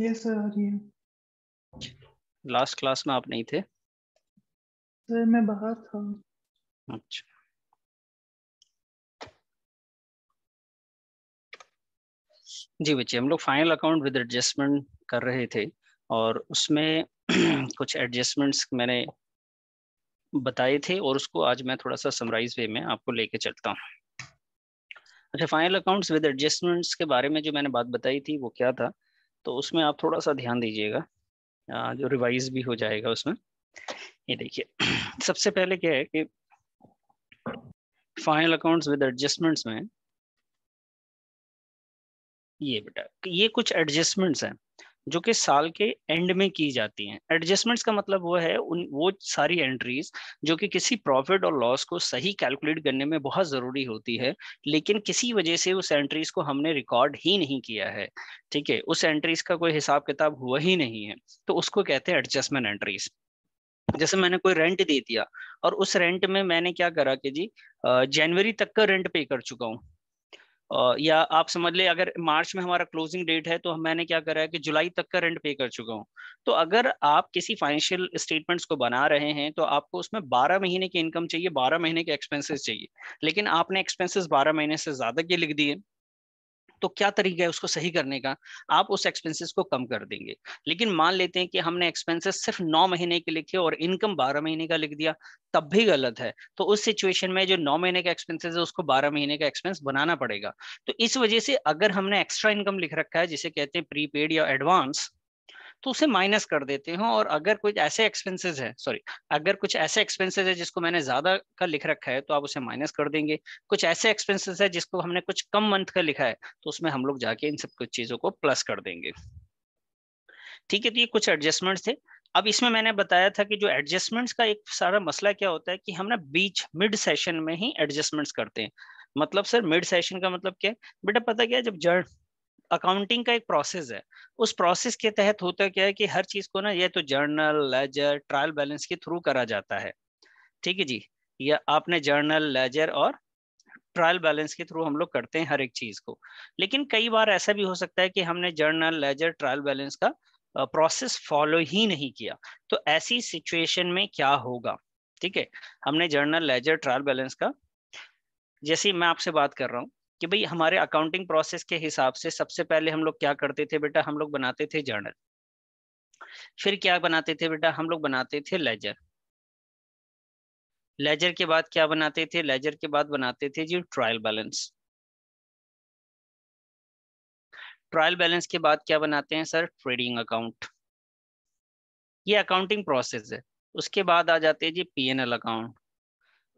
Sir last class में आप नहीं थे सर मैं बाहर था अच्छा जी बच्चे हम लोग फाइनल अकाउंट विद एडजस्टमेंट कर रहे थे और उसमें कुछ एडजस्टमेंट्स मैंने बताए थे और उसको आज मैं थोड़ा सा समराइज वे में आपको लेके चलता हूँ अच्छा फाइनल अकाउंट्स विद एडजस्टमेंट्स के बारे में जो मैंने बात बताई थी वो क्या था तो उसमें आप थोड़ा सा ध्यान दीजिएगा जो रिवाइज भी हो जाएगा उसमें ये देखिए सबसे पहले क्या है कि फाइनल अकाउंट्स विद एडजस्टमेंट्स में ये बेटा ये कुछ एडजस्टमेंट्स हैं जो कि साल के एंड में की जाती हैं एडजस्टमेंट्स का मतलब वो है उन वो सारी एंट्रीज जो कि किसी प्रॉफिट और लॉस को सही कैलकुलेट करने में बहुत ज़रूरी होती है लेकिन किसी वजह से उस एंट्रीज को हमने रिकॉर्ड ही नहीं किया है ठीक है उस एंट्रीज का कोई हिसाब किताब हुआ ही नहीं है तो उसको कहते हैं एडजस्टमेंट एंट्रीज जैसे मैंने कोई रेंट दे दिया और उस रेंट में मैंने क्या करा कि जी जनवरी तक का रेंट पे कर चुका हूँ या आप समझ ले अगर मार्च में हमारा क्लोजिंग डेट है तो मैंने क्या करा है कि जुलाई तक का रेंट पे कर चुका हूँ तो अगर आप किसी फाइनेंशियल स्टेटमेंट्स को बना रहे हैं तो आपको उसमें 12 महीने की इनकम चाहिए 12 महीने के एक्सपेंसेस चाहिए लेकिन आपने एक्सपेंसेस 12 महीने से ज़्यादा के लिख दिए तो क्या तरीका है उसको सही करने का आप उस एक्सपेंसेस को कम कर देंगे लेकिन मान लेते हैं कि हमने एक्सपेंसेस सिर्फ नौ महीने के लिखे और इनकम बारह महीने का लिख दिया तब भी गलत है तो उस सिचुएशन में जो नौ महीने का एक्सपेंसेस है उसको बारह महीने का एक्सपेंस बनाना पड़ेगा तो इस वजह से अगर हमने एक्स्ट्रा इनकम लिख रखा है जिसे कहते हैं प्रीपेड या एडवांस तो उसे माइनस कर देते हो और अगर कुछ ऐसे एक्सपेंसेस है सॉरी अगर कुछ ऐसे एक्सपेंसेस है जिसको मैंने ज्यादा का लिख रखा है तो आप उसे माइनस कर देंगे कुछ ऐसे एक्सपेंसेस है जिसको हमने कुछ कम मंथ का लिखा है तो उसमें हम लोग जाके इन सब कुछ चीजों को प्लस कर देंगे ठीक है तो ये कुछ एडजस्टमेंट थे अब इसमें मैंने बताया था कि जो एडजस्टमेंट्स का एक सारा मसला क्या होता है कि हम ना बीच मिड सेशन में ही एडजस्टमेंट्स करते हैं मतलब सर मिड सेशन का मतलब क्या है बेटा पता क्या जब जर्न अकाउंटिंग का एक प्रोसेस है उस प्रोसेस के तहत होता क्या है कि हर चीज को ना ये तो जर्नल लेजर ट्रायल बैलेंस के थ्रू करा जाता है ठीक है जी या आपने जर्नल लेजर और ट्रायल बैलेंस के थ्रू हम लोग करते हैं हर एक चीज को लेकिन कई बार ऐसा भी हो सकता है कि हमने जर्नल लेजर ट्रायल बैलेंस का प्रोसेस फॉलो ही नहीं किया तो ऐसी सिचुएशन में क्या होगा ठीक है हमने जर्नल लेजर ट्रायल बैलेंस का जैसे मैं आपसे बात कर रहा हूँ कि भाई हमारे अकाउंटिंग प्रोसेस के हिसाब से सबसे पहले हम लोग क्या करते थे बेटा हम लोग बनाते थे जर्नल फिर क्या बनाते थे बेटा हम लोग बनाते थे लेजर लेजर के बाद क्या बनाते थे लेजर के बाद बनाते थे जी ट्रायल बैलेंस ट्रायल बैलेंस के बाद क्या बनाते हैं सर ट्रेडिंग अकाउंट ये अकाउंटिंग प्रोसेस है उसके बाद आ जाते हैं जी पीएनएल अकाउंट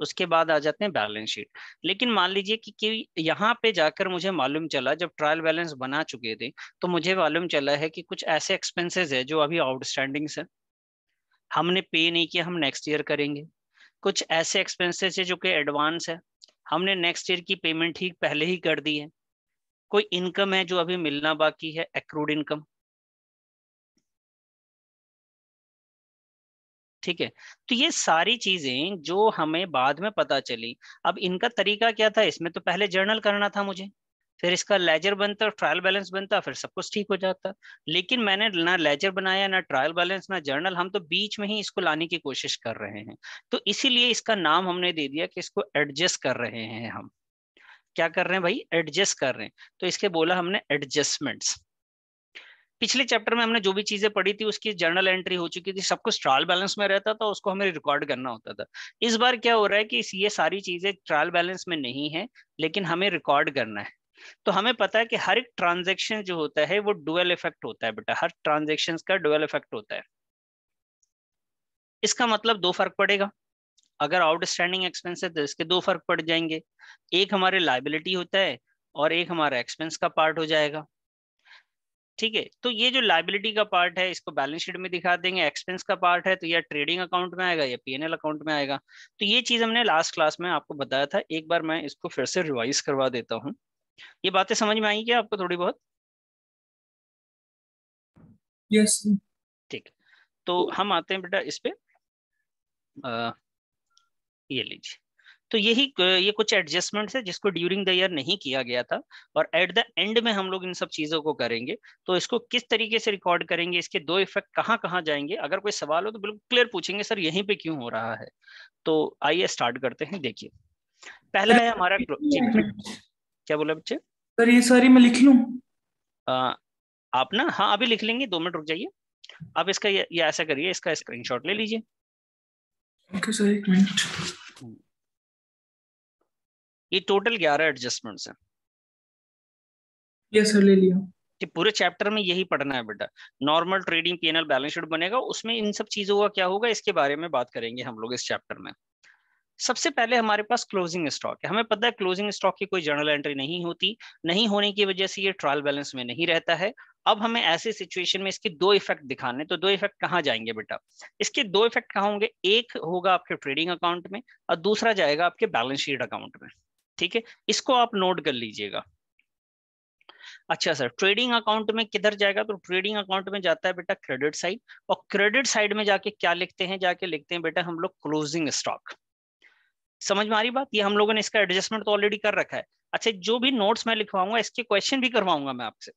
उसके बाद आ जाते हैं बैलेंस शीट लेकिन मान लीजिए कि, कि यहाँ पे जाकर मुझे मालूम चला जब ट्रायल बैलेंस बना चुके थे तो मुझे मालूम चला है कि कुछ ऐसे एक्सपेंसेस है जो अभी आउटस्टैंडिंग्स है हमने पे नहीं किया हम नेक्स्ट ईयर करेंगे कुछ ऐसे एक्सपेंसेस है जो कि एडवांस है हमने नेक्स्ट ईयर की पेमेंट ही पहले ही कर दी है कोई इनकम है जो अभी मिलना बाकी है एक्रूड इनकम ठीक है तो ये सारी चीजें जो हमें बाद में पता चली अब इनका तरीका क्या था इसमें तो पहले जर्नल करना था मुझे फिर इसका लेजर बनता ट्रायल बैलेंस बनता फिर सब कुछ ठीक हो जाता लेकिन मैंने ना लेजर बनाया ना ट्रायल बैलेंस ना जर्नल हम तो बीच में ही इसको लाने की कोशिश कर रहे हैं तो इसीलिए इसका नाम हमने दे दिया कि इसको एडजस्ट कर रहे हैं हम क्या कर रहे हैं भाई एडजस्ट कर रहे हैं तो इसके बोला हमने एडजस्टमेंट्स पिछले चैप्टर में हमने जो भी चीजें पढ़ी थी उसकी जर्नल एंट्री हो चुकी थी सब कुछ ट्रायल बैलेंस में रहता था उसको हमें रिकॉर्ड करना होता था इस बार क्या हो रहा है कि ये सारी चीजें ट्रायल बैलेंस में नहीं है लेकिन हमें रिकॉर्ड करना है तो हमें पता है कि हर एक ट्रांजेक्शन जो होता है वो डुअल इफेक्ट होता है बेटा हर ट्रांजेक्शन का डुअल इफेक्ट होता है इसका मतलब दो फर्क पड़ेगा अगर आउटस्टैंडिंग एक्सपेंस है तो इसके दो फर्क पड़ जाएंगे एक हमारे लाइबिलिटी होता है और एक हमारा एक्सपेंस का पार्ट हो जाएगा ठीक है तो ये जो लाइबिलिटी का पार्ट है इसको बैलेंस शीट में दिखा देंगे एक्सपेंस का पार्ट है तो यह ट्रेडिंग अकाउंट में आएगा या पीएनएल अकाउंट में आएगा तो ये चीज हमने लास्ट क्लास में आपको बताया था एक बार मैं इसको फिर से रिवाइज करवा देता हूँ ये बातें समझ में आई क्या आपको थोड़ी बहुत yes. ठीक तो हम आते हैं बेटा इस पे आ, ये लीजिए तो यही ये कुछ एडजस्टमेंट्स है जिसको ड्यूरिंग द ईयर नहीं किया गया था और एट द एंड में हम लोग इन सब चीज़ों को करेंगे तो इसको किस तरीके से रिकॉर्ड करेंगे इसके दो इफेक्ट कहाँ कहाँ जाएंगे अगर कोई सवाल हो तो बिल्कुल क्लियर पूछेंगे सर यहीं पे क्यों हो रहा है तो आइए स्टार्ट करते हैं देखिए पहला है हमारा क्या बोला बच्चे सर ये सारी मैं लिख लू आप ना हाँ अभी लिख लेंगे दो मिनट रुक जाइए आप इसका ये ऐसा करिए इसका स्क्रीनशॉट ले लीजिए ओके सर एक मिनट ये टोटल ग्यारह एडजस्टमेंट्स हैं यस ले लिया कि पूरे चैप्टर में यही पढ़ना है बेटा normal trading P N L balance sheet बनेगा उसमें इन सब चीजों का क्या होगा इसके बारे में बात करेंगे हम लोग इस चैप्टर में सबसे पहले हमारे पास क्लोजिंग स्टॉक है हमें पता है क्लोजिंग स्टॉक की कोई जर्नल एंट्री नहीं होती नहीं होने की वजह से ये ट्रायल बैलेंस में नहीं रहता है अब हमें ऐसे सिचुएशन में इसके दो इफेक्ट दिखाने तो दो इफेक्ट कहाँ जाएंगे बेटा इसके दो इफेक्ट कहाँ होंगे एक होगा आपके ट्रेडिंग अकाउंट में और दूसरा जाएगा आपके बैलेंस शीट अकाउंट में ठीक है इसको आप नोट कर लीजिएगा अच्छा सर ट्रेडिंग अकाउंट में किधर जाएगा तो ट्रेडिंग अकाउंट में जाता है बेटा क्रेडिट साइड और क्रेडिट साइड में जाके क्या लिखते हैं जाके लिखते हैं बेटा हम लोग क्लोजिंग स्टॉक समझ में आ रही बात ये हम लोगों ने इसका एडजस्टमेंट तो ऑलरेडी कर रखा है अच्छा जो भी नोट्स मैं लिखवाऊंगा इसके क्वेश्चन भी करवाऊंगा मैं आपसे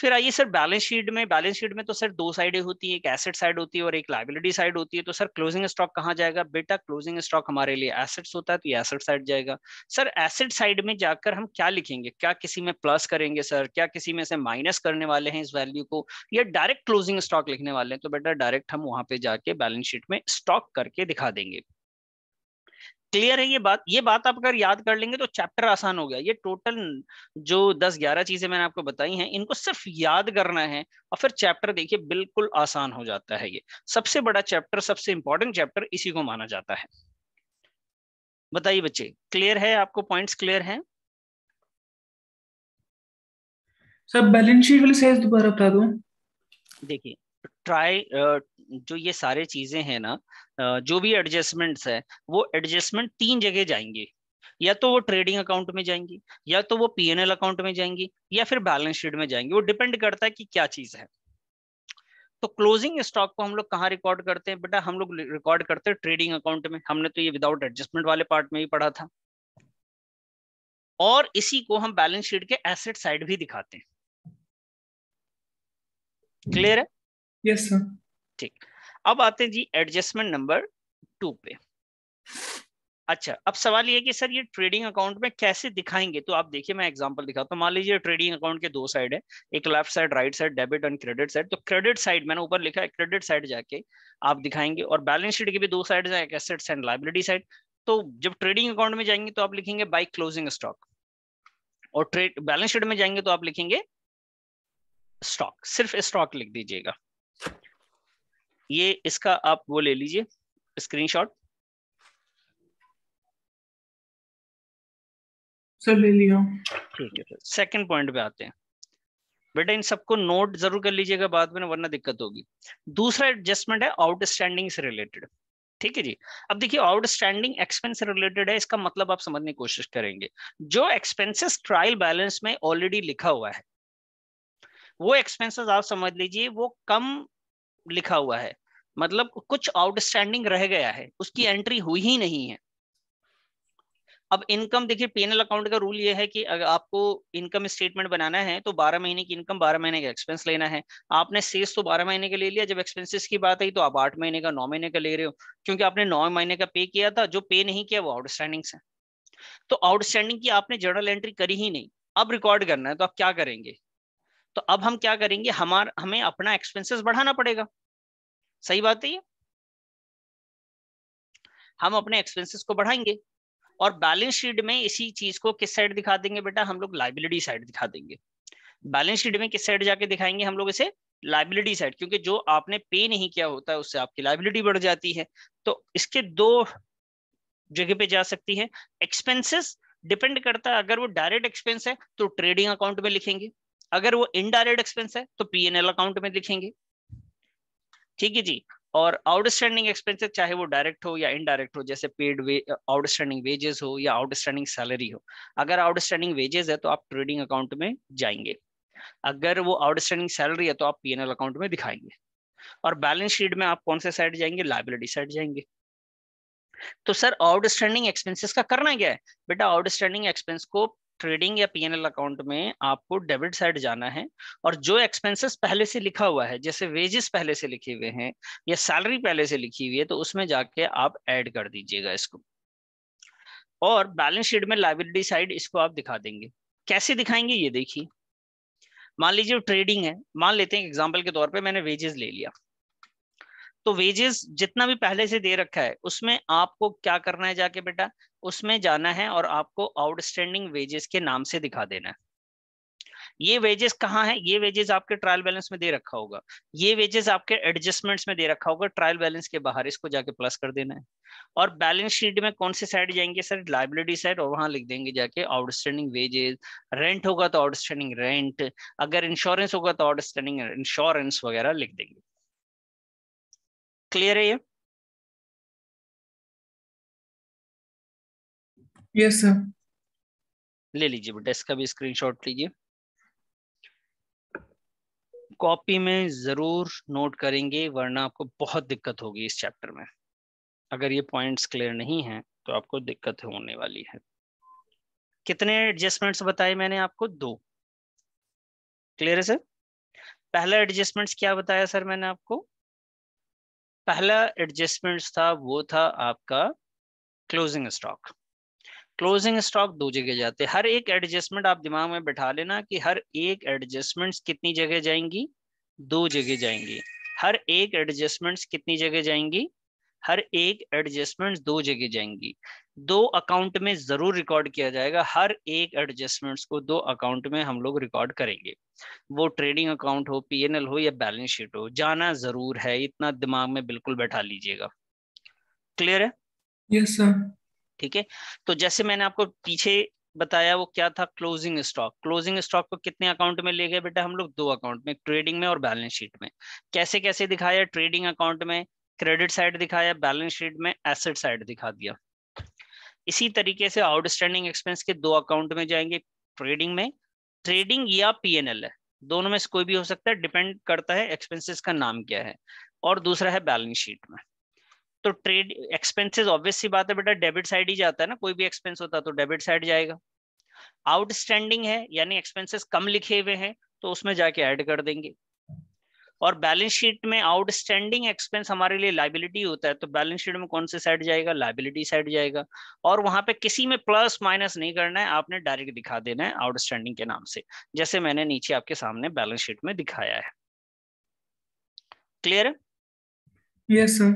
फिर आइए सर बैलेंस शीट में बैलेंस शीट में तो सर दो साइडें होती है एक एसेट साइड होती है और एक लाइबिलिटी साइड होती है तो सर क्लोजिंग स्टॉक कहाँ जाएगा बेटा क्लोजिंग स्टॉक हमारे लिए एसेट्स होता है तो ये एसेट साइड जाएगा सर एसेट साइड में जाकर हम क्या लिखेंगे क्या किसी में प्लस करेंगे सर क्या किसी में से माइनस करने वाले हैं इस वैल्यू को या डायरेक्ट क्लोजिंग स्टॉक लिखने वाले हैं तो बेटा डायरेक्ट हम वहां पे जाके बैलेंस शीट में स्टॉक करके दिखा देंगे क्लियर है ये बात ये बात आप अगर याद कर लेंगे तो चैप्टर आसान हो गया ये टोटल जो दस ग्यारह चीजें मैंने आपको बताई हैं इनको सिर्फ याद करना है और फिर चैप्टर देखिए बिल्कुल आसान हो जाता है ये सबसे बड़ा चैप्टर सबसे इंपॉर्टेंट चैप्टर इसी को माना जाता है बताइए बच्चे क्लियर है आपको पॉइंट क्लियर है सर बैलेंस शीट वाली साइज दोबारा बता दो देखिए ट्राई जो ये सारे चीजें हैं ना जो भी एडजस्टमेंट्स है वो एडजस्टमेंट तीन जगह जाएंगे या तो वो ट्रेडिंग अकाउंट में जाएंगी या तो वो पीएनएल अकाउंट में जाएंगी या फिर बैलेंस शीट में जाएंगी वो डिपेंड करता है कि क्या चीज है तो क्लोजिंग स्टॉक को हम लोग कहाँ रिकॉर्ड करते हैं बेटा हम लोग रिकॉर्ड करते हैं ट्रेडिंग अकाउंट में हमने तो ये विदाउट एडजस्टमेंट वाले पार्ट में भी पढ़ा था और इसी को हम बैलेंस शीट के एसेट साइड भी दिखाते हैं क्लियर है यस yes, सर ठीक अब आते हैं जी एडजस्टमेंट नंबर टू पे अच्छा अब सवाल ये कि सर ये ट्रेडिंग अकाउंट में कैसे दिखाएंगे तो आप देखिए मैं एग्जांपल दिखाता हूँ मान लीजिए ट्रेडिंग अकाउंट के दो साइड है एक left side right side debit and credit side तो क्रेडिट साइड मैंने ऊपर लिखा है क्रेडिट साइड जाके आप दिखाएंगे और बैलेंस शीट के भी दो साइड है एसेट्स एंड लाइबिलिटी साइड तो जब ट्रेडिंग अकाउंट में जाएंगे तो आप लिखेंगे बाई क्लोजिंग स्टॉक और ट्रेड बैलेंस शीट में जाएंगे तो आप लिखेंगे स्टॉक सिर्फ स्टॉक लिख दीजिएगा ये इसका आप वो ले लीजिए स्क्रीनशॉट सर ले लिया ठीक है सेकंड पॉइंट पे आते हैं बेटा इन सबको नोट जरूर कर लीजिएगा बाद में वरना दिक्कत होगी दूसरा एडजस्टमेंट है आउटस्टैंडिंग से रिलेटेड ठीक है जी अब देखिए आउटस्टैंडिंग एक्सपेंस रिलेटेड है इसका मतलब आप समझने की कोशिश करेंगे जो एक्सपेंसेस ट्रायल बैलेंस में ऑलरेडी लिखा हुआ है वो एक्सपेंसेस आप समझ लीजिए वो कम लिखा हुआ है मतलब कुछ आउटस्टैंडिंग रह गया है उसकी एंट्री हुई ही नहीं है अब इनकम देखिए पीएनएल अकाउंट का रूल ये है कि अगर आपको इनकम स्टेटमेंट बनाना है तो 12 महीने की इनकम 12 महीने का एक्सपेंस लेना है आपने सेस तो 12 महीने का ले लिया जब एक्सपेंसेस की बात आई तो आप 8 महीने का 9 महीने का ले रहे हो क्योंकि आपने 9 महीने का पे किया था जो पे नहीं किया वो आउटस्टैंडिंग है तो आउटस्टैंडिंग की आपने जर्नल एंट्री करी ही नहीं अब रिकॉर्ड करना है तो आप क्या करेंगे तो अब हम क्या करेंगे हमार हमें अपना एक्सपेंसेस बढ़ाना पड़ेगा सही बात है ये हम अपने एक्सपेंसेस को बढ़ाएंगे और बैलेंस शीट में इसी चीज को किस साइड दिखा देंगे बेटा हम लोग लाइबिलिटी साइड दिखा देंगे बैलेंस शीट में किस साइड जाके दिखाएंगे हम लोग इसे लाइबिलिटी साइड क्योंकि जो आपने पे नहीं किया होता है उससे आपकी लाइबिलिटी बढ़ जाती है तो इसके दो जगह पे जा सकती है एक्सपेंसेस डिपेंड करता है अगर वो डायरेक्ट एक्सपेंस है तो ट्रेडिंग अकाउंट में लिखेंगे अगर वो इनडायरेक्ट एक्सपेंस है तो पीएनएल अकाउंट में लिखेंगे ठीक है जी और आउटस्टैंडिंग एक्सपेंसेस चाहे वो डायरेक्ट हो या इनडायरेक्ट हो जैसे पेड वे आउटस्टैंडिंग वेजेस हो या आउटस्टैंडिंग सैलरी हो अगर आउटस्टैंडिंग वेजेस है तो आप ट्रेडिंग अकाउंट में जाएंगे अगर वो आउटस्टैंडिंग सैलरी है तो आप पीएनएल अकाउंट में दिखाएंगे और बैलेंस शीट में आप कौन से साइड जाएंगे लाइबिलिटी साइड जाएंगे तो सर आउटस्टैंडिंग एक्सपेंसेस का करना क्या है बेटा आउटस्टैंडिंग एक्सपेंस को ट्रेडिंग या पीएनएल अकाउंट में आपको डेबिट साइड जाना है और जो एक्सपेंसेस पहले से लिखा हुआ है जैसे वेजेस पहले से लिखे हुए हैं या सैलरी पहले से लिखी हुई है तो उसमें जाके आप ऐड कर दीजिएगा इसको और बैलेंस शीट में लाइबिलिटी साइड इसको आप दिखा देंगे कैसे दिखाएंगे ये देखिए मान लीजिए ट्रेडिंग है मान लेते हैं एग्जाम्पल के तौर पर मैंने वेजेस ले लिया तो वेजेस जितना भी पहले से दे रखा है उसमें आपको क्या करना है जाके बेटा उसमें जाना है और आपको आउटस्टैंडिंग वेजेस के नाम से दिखा देना है ये वेजेस कहाँ है ये वेजेस आपके ट्रायल बैलेंस में दे रखा होगा ये वेजेस आपके एडजस्टमेंट्स में दे रखा होगा ट्रायल बैलेंस के बाहर इसको जाके प्लस कर देना है और बैलेंस शीट में कौन से साइड जाएंगे सर लाइबिलिटी साइड और वहां लिख देंगे जाके आउटस्टैंडिंग वेजेस रेंट होगा तो आउटस्टैंडिंग रेंट अगर इंश्योरेंस होगा तो आउटस्टैंडिंग इंश्योरेंस वगैरह लिख देंगे क्लियर है ये यस सर ले लीजिए बेटा इसका भी स्क्रीनशॉट लीजिए कॉपी में जरूर नोट करेंगे वरना आपको बहुत दिक्कत होगी इस चैप्टर में अगर ये पॉइंट्स क्लियर नहीं है तो आपको दिक्कत होने वाली है कितने एडजस्टमेंट्स बताए मैंने आपको दो क्लियर है सर पहला एडजस्टमेंट्स क्या बताया सर मैंने आपको पहला एडजस्टमेंट्स था वो था आपका क्लोजिंग स्टॉक क्लोजिंग स्टॉक दो जगह जाते हैं हर एक एडजस्टमेंट आप दिमाग में बैठा लेना कि हर एक एडजस्टमेंट्स कितनी जगह जाएंगी दो जगह जाएंगी हर एक एडजस्टमेंट्स कितनी जगह जाएंगी हर एक एडजस्टमेंट्स दो जगह जाएंगी दो अकाउंट में जरूर रिकॉर्ड किया जाएगा हर एक एडजस्टमेंट्स को दो अकाउंट में हम लोग रिकॉर्ड करेंगे वो ट्रेडिंग अकाउंट हो पीएनएल हो या बैलेंस शीट हो जाना जरूर है इतना दिमाग में बिल्कुल बैठा लीजिएगा क्लियर है यस yes, सर ठीक है तो जैसे मैंने आपको पीछे बताया वो क्या था क्लोजिंग स्टॉक क्लोजिंग स्टॉक को कितने अकाउंट में ले गए बेटा हम लोग दो अकाउंट में ट्रेडिंग में और बैलेंस शीट में कैसे कैसे दिखाया ट्रेडिंग अकाउंट में क्रेडिट साइड दिखाया बैलेंस शीट में एसेट साइड दिखा दिया इसी तरीके से आउटस्टैंडिंग एक्सपेंस के दो अकाउंट में जाएंगे ट्रेडिंग में ट्रेडिंग या पीएनएल है दोनों में से कोई भी हो सकता है डिपेंड करता है एक्सपेंसेस का नाम क्या है और दूसरा है बैलेंस शीट में तो ट्रेड एक्सपेंसेस ऑब्वियस सी बात है बेटा डेबिट साइड ही जाता है ना कोई भी एक्सपेंस होता तो डेबिट साइड जाएगा आउटस्टैंडिंग है यानी एक्सपेंसेस कम लिखे हुए हैं तो उसमें जाके ऐड कर देंगे और बैलेंस शीट में आउटस्टैंडिंग एक्सपेंस हमारे लिए लाइबिलिटी होता है तो बैलेंस शीट में कौन से साइड जाएगा लाइबिलिटी साइड जाएगा और वहां पे किसी में प्लस माइनस नहीं करना है आपने डायरेक्ट दिखा देना है आउटस्टैंडिंग के नाम से जैसे मैंने नीचे आपके सामने बैलेंस शीट में दिखाया है क्लियर है यस सर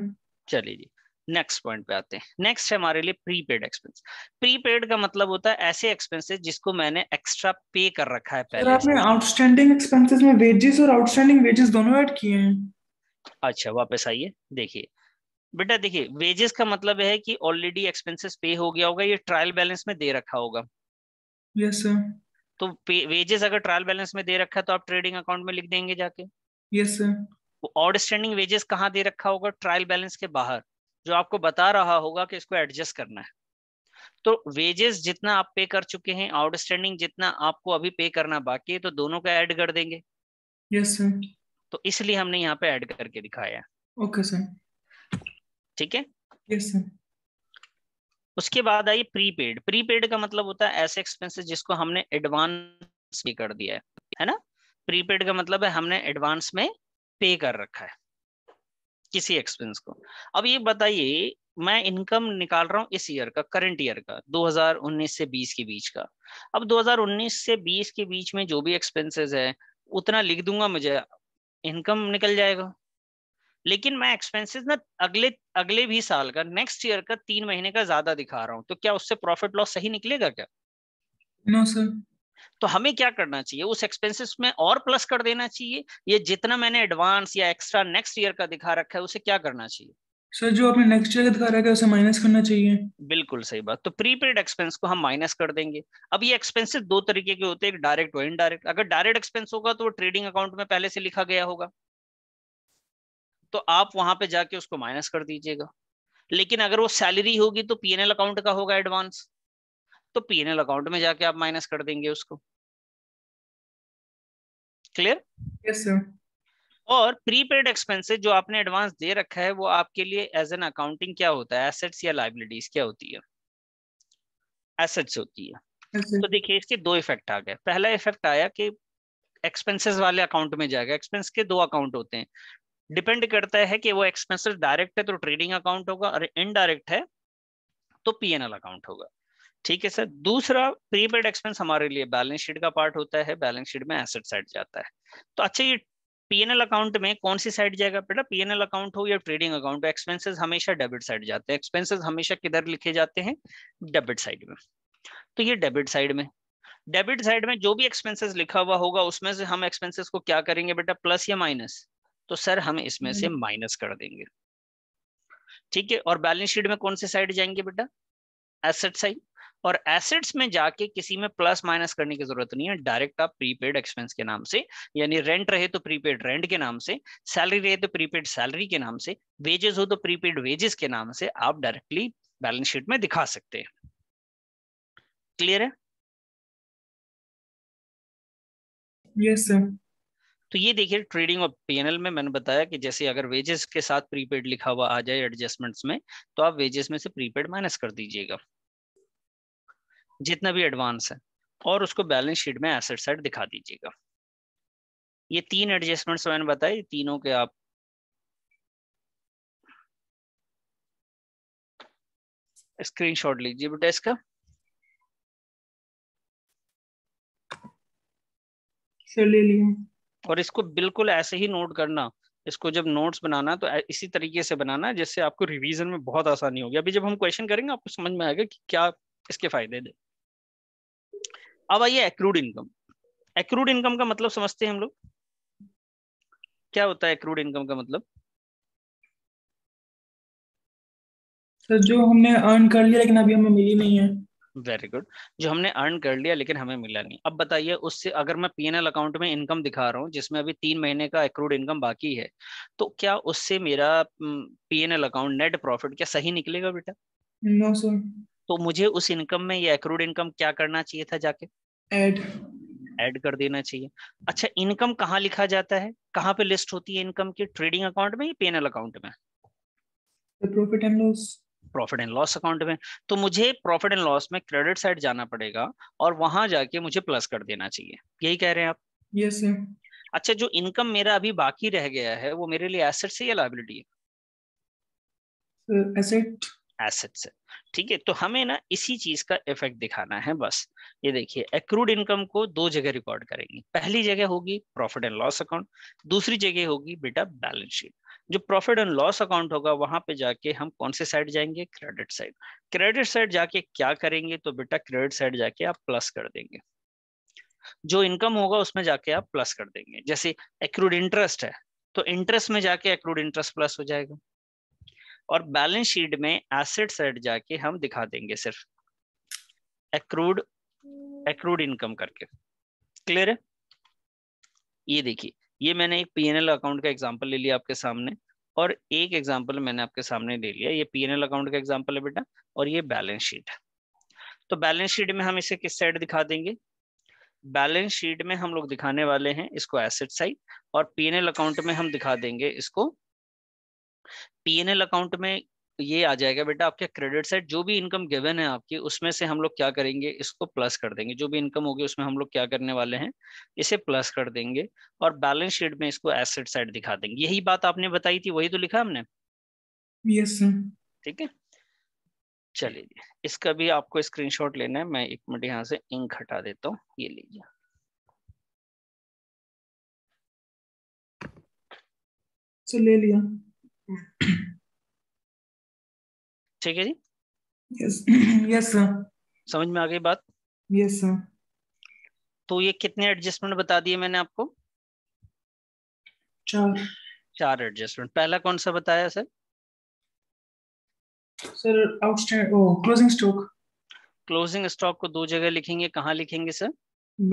चलिए जी नेक्स्ट पॉइंट पे आते हैं नेक्स्ट है हमारे लिए प्रीपेड एक्सपेंस प्रीपेड का मतलब होता है ऐसे एक्सपेंसेस जिसको मैंने एक्स्ट्रा पे कर रखा है पहले आपने आउटस्टैंडिंग एक्सपेंसेस में वेजेस और आउटस्टैंडिंग वेजेस दोनों ऐड किए हैं अच्छा वापस आइए देखिए बेटा देखिए वेजेस का मतलब है कि ऑलरेडी एक्सपेंसेस पे हो गया होगा ये ट्रायल बैलेंस में दे रखा होगा यस सर तो वेजेस अगर ट्रायल बैलेंस में दे रखा है तो आप ट्रेडिंग अकाउंट में लिख देंगे जाके यस सर आउटस्टैंडिंग वेजेस कहाँ दे रखा होगा ट्रायल बैलेंस के बाहर जो आपको बता रहा होगा कि इसको एडजस्ट करना है तो वेजेस जितना आप पे कर चुके हैं आउटस्टैंडिंग जितना आपको अभी पे करना बाकी है तो दोनों का ऐड कर देंगे यस yes, सर तो इसलिए हमने यहाँ पे ऐड करके दिखाया ओके सर ठीक है यस सर उसके बाद आइए प्रीपेड प्रीपेड का मतलब होता है ऐसे एक्सपेंसेस जिसको हमने एडवांस पे कर दिया है है ना प्रीपेड का मतलब है हमने एडवांस में पे कर रखा है किसी एक्सपेंस को अब ये बताइए मैं इनकम निकाल रहा हूँ इस ईयर का करंट ईयर का 2019 से 20 के बीच का अब 2019 से 20 के बीच में जो भी एक्सपेंसेस है उतना लिख दूंगा मुझे इनकम निकल जाएगा लेकिन मैं एक्सपेंसेस ना अगले अगले भी साल का नेक्स्ट ईयर का तीन महीने का ज्यादा दिखा रहा हूँ तो क्या उससे प्रॉफिट लॉस सही निकलेगा क्या नो no, सर तो हमें क्या करना चाहिए उस एक्सपेंसेस में और प्लस कर देना चाहिए ये जितना मैंने एडवांस या एक्स्ट्रा नेक्स्ट ईयर का दिखा रखा है उसे क्या करना चाहिए सर जो आपने नेक्स्ट ईयर का दिखा रखा है उसे माइनस करना चाहिए बिल्कुल सही बात तो प्रीपेड एक्सपेंस को हम माइनस कर देंगे अब ये एक्सपेंसेस दो तरीके के होते हैं एक डायरेक्ट और इनडायरेक्ट अगर डायरेक्ट एक्सपेंस होगा तो वो ट्रेडिंग अकाउंट में पहले से लिखा गया होगा तो आप वहां पे जाके उसको माइनस कर दीजिएगा लेकिन अगर वो सैलरी होगी तो पीएनएल अकाउंट का होगा एडवांस तो पी एन एल अकाउंट में जाके आप माइनस कर देंगे उसको क्लियर yes, और प्रीपेड एक्सपेंसेस जो आपने एडवांस दे रखा है वो आपके लिए एज एन अकाउंटिंग क्या होता है एसेट्स या लाइबिलिटीज क्या होती है एसेट्स होती है yes, तो देखिए इसके दो इफेक्ट आ गए पहला इफेक्ट आया कि एक्सपेंसेस वाले अकाउंट में जाएगा एक्सपेंस के दो अकाउंट होते हैं डिपेंड करता है कि वो एक्सपेंसेस डायरेक्ट है तो ट्रेडिंग अकाउंट होगा और इनडायरेक्ट है तो पीएनएल अकाउंट होगा ठीक है सर दूसरा प्रीपेड एक्सपेंस हमारे लिए बैलेंस शीट का पार्ट होता है बैलेंस शीट में एसेट साइड जाता है तो अच्छा ये पीएनएल अकाउंट में कौन सी साइड जाएगा बेटा पीएनएल अकाउंट हो या ट्रेडिंग अकाउंट हो एक्सपेंसेस हमेशा डेबिट साइड जाते हैं एक्सपेंसेस हमेशा किधर लिखे जाते हैं डेबिट साइड में तो ये डेबिट साइड में डेबिट साइड में जो भी एक्सपेंसेस लिखा हुआ होगा उसमें से हम एक्सपेंसेस को क्या करेंगे बेटा प्लस या माइनस तो सर हम इसमें से माइनस हम्म। कर देंगे ठीक है और बैलेंस शीट में कौन से साइड जाएंगे बेटा एसेट साइड और एसेट्स में जाके किसी में प्लस माइनस करने की जरूरत नहीं है डायरेक्ट आप प्रीपेड एक्सपेंस के नाम से यानी रेंट रहे तो प्रीपेड रेंट के नाम से सैलरी रहे तो प्रीपेड सैलरी के नाम से वेजेस हो तो प्रीपेड वेजेस के नाम से आप डायरेक्टली बैलेंस शीट में दिखा सकते हैं क्लियर है yes, तो ये देखिए ट्रेडिंग और पीएनएल में मैंने बताया कि जैसे अगर वेजेस के साथ प्रीपेड लिखा हुआ आ जाए एडजस्टमेंट्स में तो आप वेजेस में से प्रीपेड माइनस कर दीजिएगा जितना भी एडवांस है और उसको बैलेंस शीट में एसेट साइड दिखा दीजिएगा ये तीन एडजस्टमेंट्स मैंने बताए तीनों के आप स्क्रीनशॉट लीजिए बेटा इसका ले लिया और इसको बिल्कुल ऐसे ही नोट करना इसको जब नोट्स बनाना तो इसी तरीके से बनाना जिससे आपको रिवीजन में बहुत आसानी होगी अभी जब हम क्वेश्चन करेंगे आपको समझ में आएगा कि क्या इसके फायदे दें अब आइए एक्रूड इनकम एक्रूड इनकम का मतलब समझते हैं हम लोग क्या होता है एक्रूड इनकम का मतलब सर तो जो हमने अर्न कर लिया लेकिन अभी हमें मिली नहीं है वेरी गुड जो हमने अर्न कर लिया लेकिन हमें मिला नहीं अब बताइए उससे अगर मैं पीएनएल अकाउंट में इनकम दिखा रहा हूँ जिसमें अभी तीन महीने का एक्रूड इनकम बाकी है तो क्या उससे मेरा पीएनएल अकाउंट नेट प्रॉफिट क्या सही निकलेगा बेटा नो no, सर तो मुझे उस इनकम में ये एक्रूड इनकम क्या करना चाहिए था जाके एड एड कर देना चाहिए अच्छा इनकम कहाँ लिखा जाता है कहाँ पे लिस्ट होती है इनकम की ट्रेडिंग अकाउंट में या पीएनएल अकाउंट में profit and loss profit and loss account में तो मुझे प्रॉफिट एंड लॉस में क्रेडिट साइड जाना पड़ेगा और वहां जाके मुझे प्लस कर देना चाहिए यही कह रहे हैं आप यस yes, सर अच्छा जो इनकम मेरा अभी बाकी रह गया है वो मेरे लिए एसेट से या लाइबिलिटी है एसेट uh, एसेट्स है ठीक है तो हमें ना इसी चीज का इफेक्ट दिखाना है बस ये देखिए एक्रूड इनकम को दो जगह रिकॉर्ड करेंगे पहली जगह होगी प्रॉफिट एंड लॉस अकाउंट दूसरी जगह होगी बेटा बैलेंस शीट जो प्रॉफिट एंड लॉस अकाउंट होगा वहां पे जाके हम कौन से साइड जाएंगे क्रेडिट साइड क्रेडिट साइड जाके क्या करेंगे तो बेटा क्रेडिट साइड जाके आप प्लस कर देंगे जो इनकम होगा उसमें जाके आप प्लस कर देंगे जैसे एक्रूड इंटरेस्ट है तो इंटरेस्ट में जाके एक्रूड इंटरेस्ट प्लस हो जाएगा और बैलेंस शीट में एसेट साइड जाके हम दिखा देंगे सिर्फ एक्रूड एक्रूड इनकम करके क्लियर है ये देखिए ये मैंने एक पीएनएल अकाउंट का एग्जांपल ले लिया आपके सामने और एक एग्जांपल मैंने आपके सामने ले लिया ये पीएनएल अकाउंट का एग्जांपल है बेटा और ये बैलेंस शीट है तो बैलेंस शीट में हम इसे किस साइड दिखा देंगे बैलेंस शीट में हम लोग दिखाने वाले हैं इसको एसेट साइड और पीएनएल अकाउंट में हम दिखा देंगे इसको पीएनएल अकाउंट में ये आ जाएगा बेटा आपके क्रेडिट साइड जो भी इनकम गिवन है आपकी उसमें से हम लोग क्या करेंगे इसको प्लस कर देंगे जो भी इनकम होगी उसमें हम लोग क्या करने वाले हैं इसे प्लस कर देंगे और बैलेंस शीट में इसको एसेट साइड दिखा देंगे यही बात आपने बताई थी वही तो लिखा हमने यस yes, ठीक है चलिए इसका भी आपको स्क्रीनशॉट लेना है मैं एक मिनट यहाँ से इंक हटा देता हूँ ये लीजिए ले लिया ठीक है जी यस यस सर समझ में आ गई बात यस सर तो ये कितने एडजस्टमेंट बता दिए मैंने आपको चार चार एडजस्टमेंट पहला कौन सा बताया सर सर ओ क्लोजिंग स्टॉक क्लोजिंग स्टॉक को दो जगह लिखेंगे कहाँ लिखेंगे सर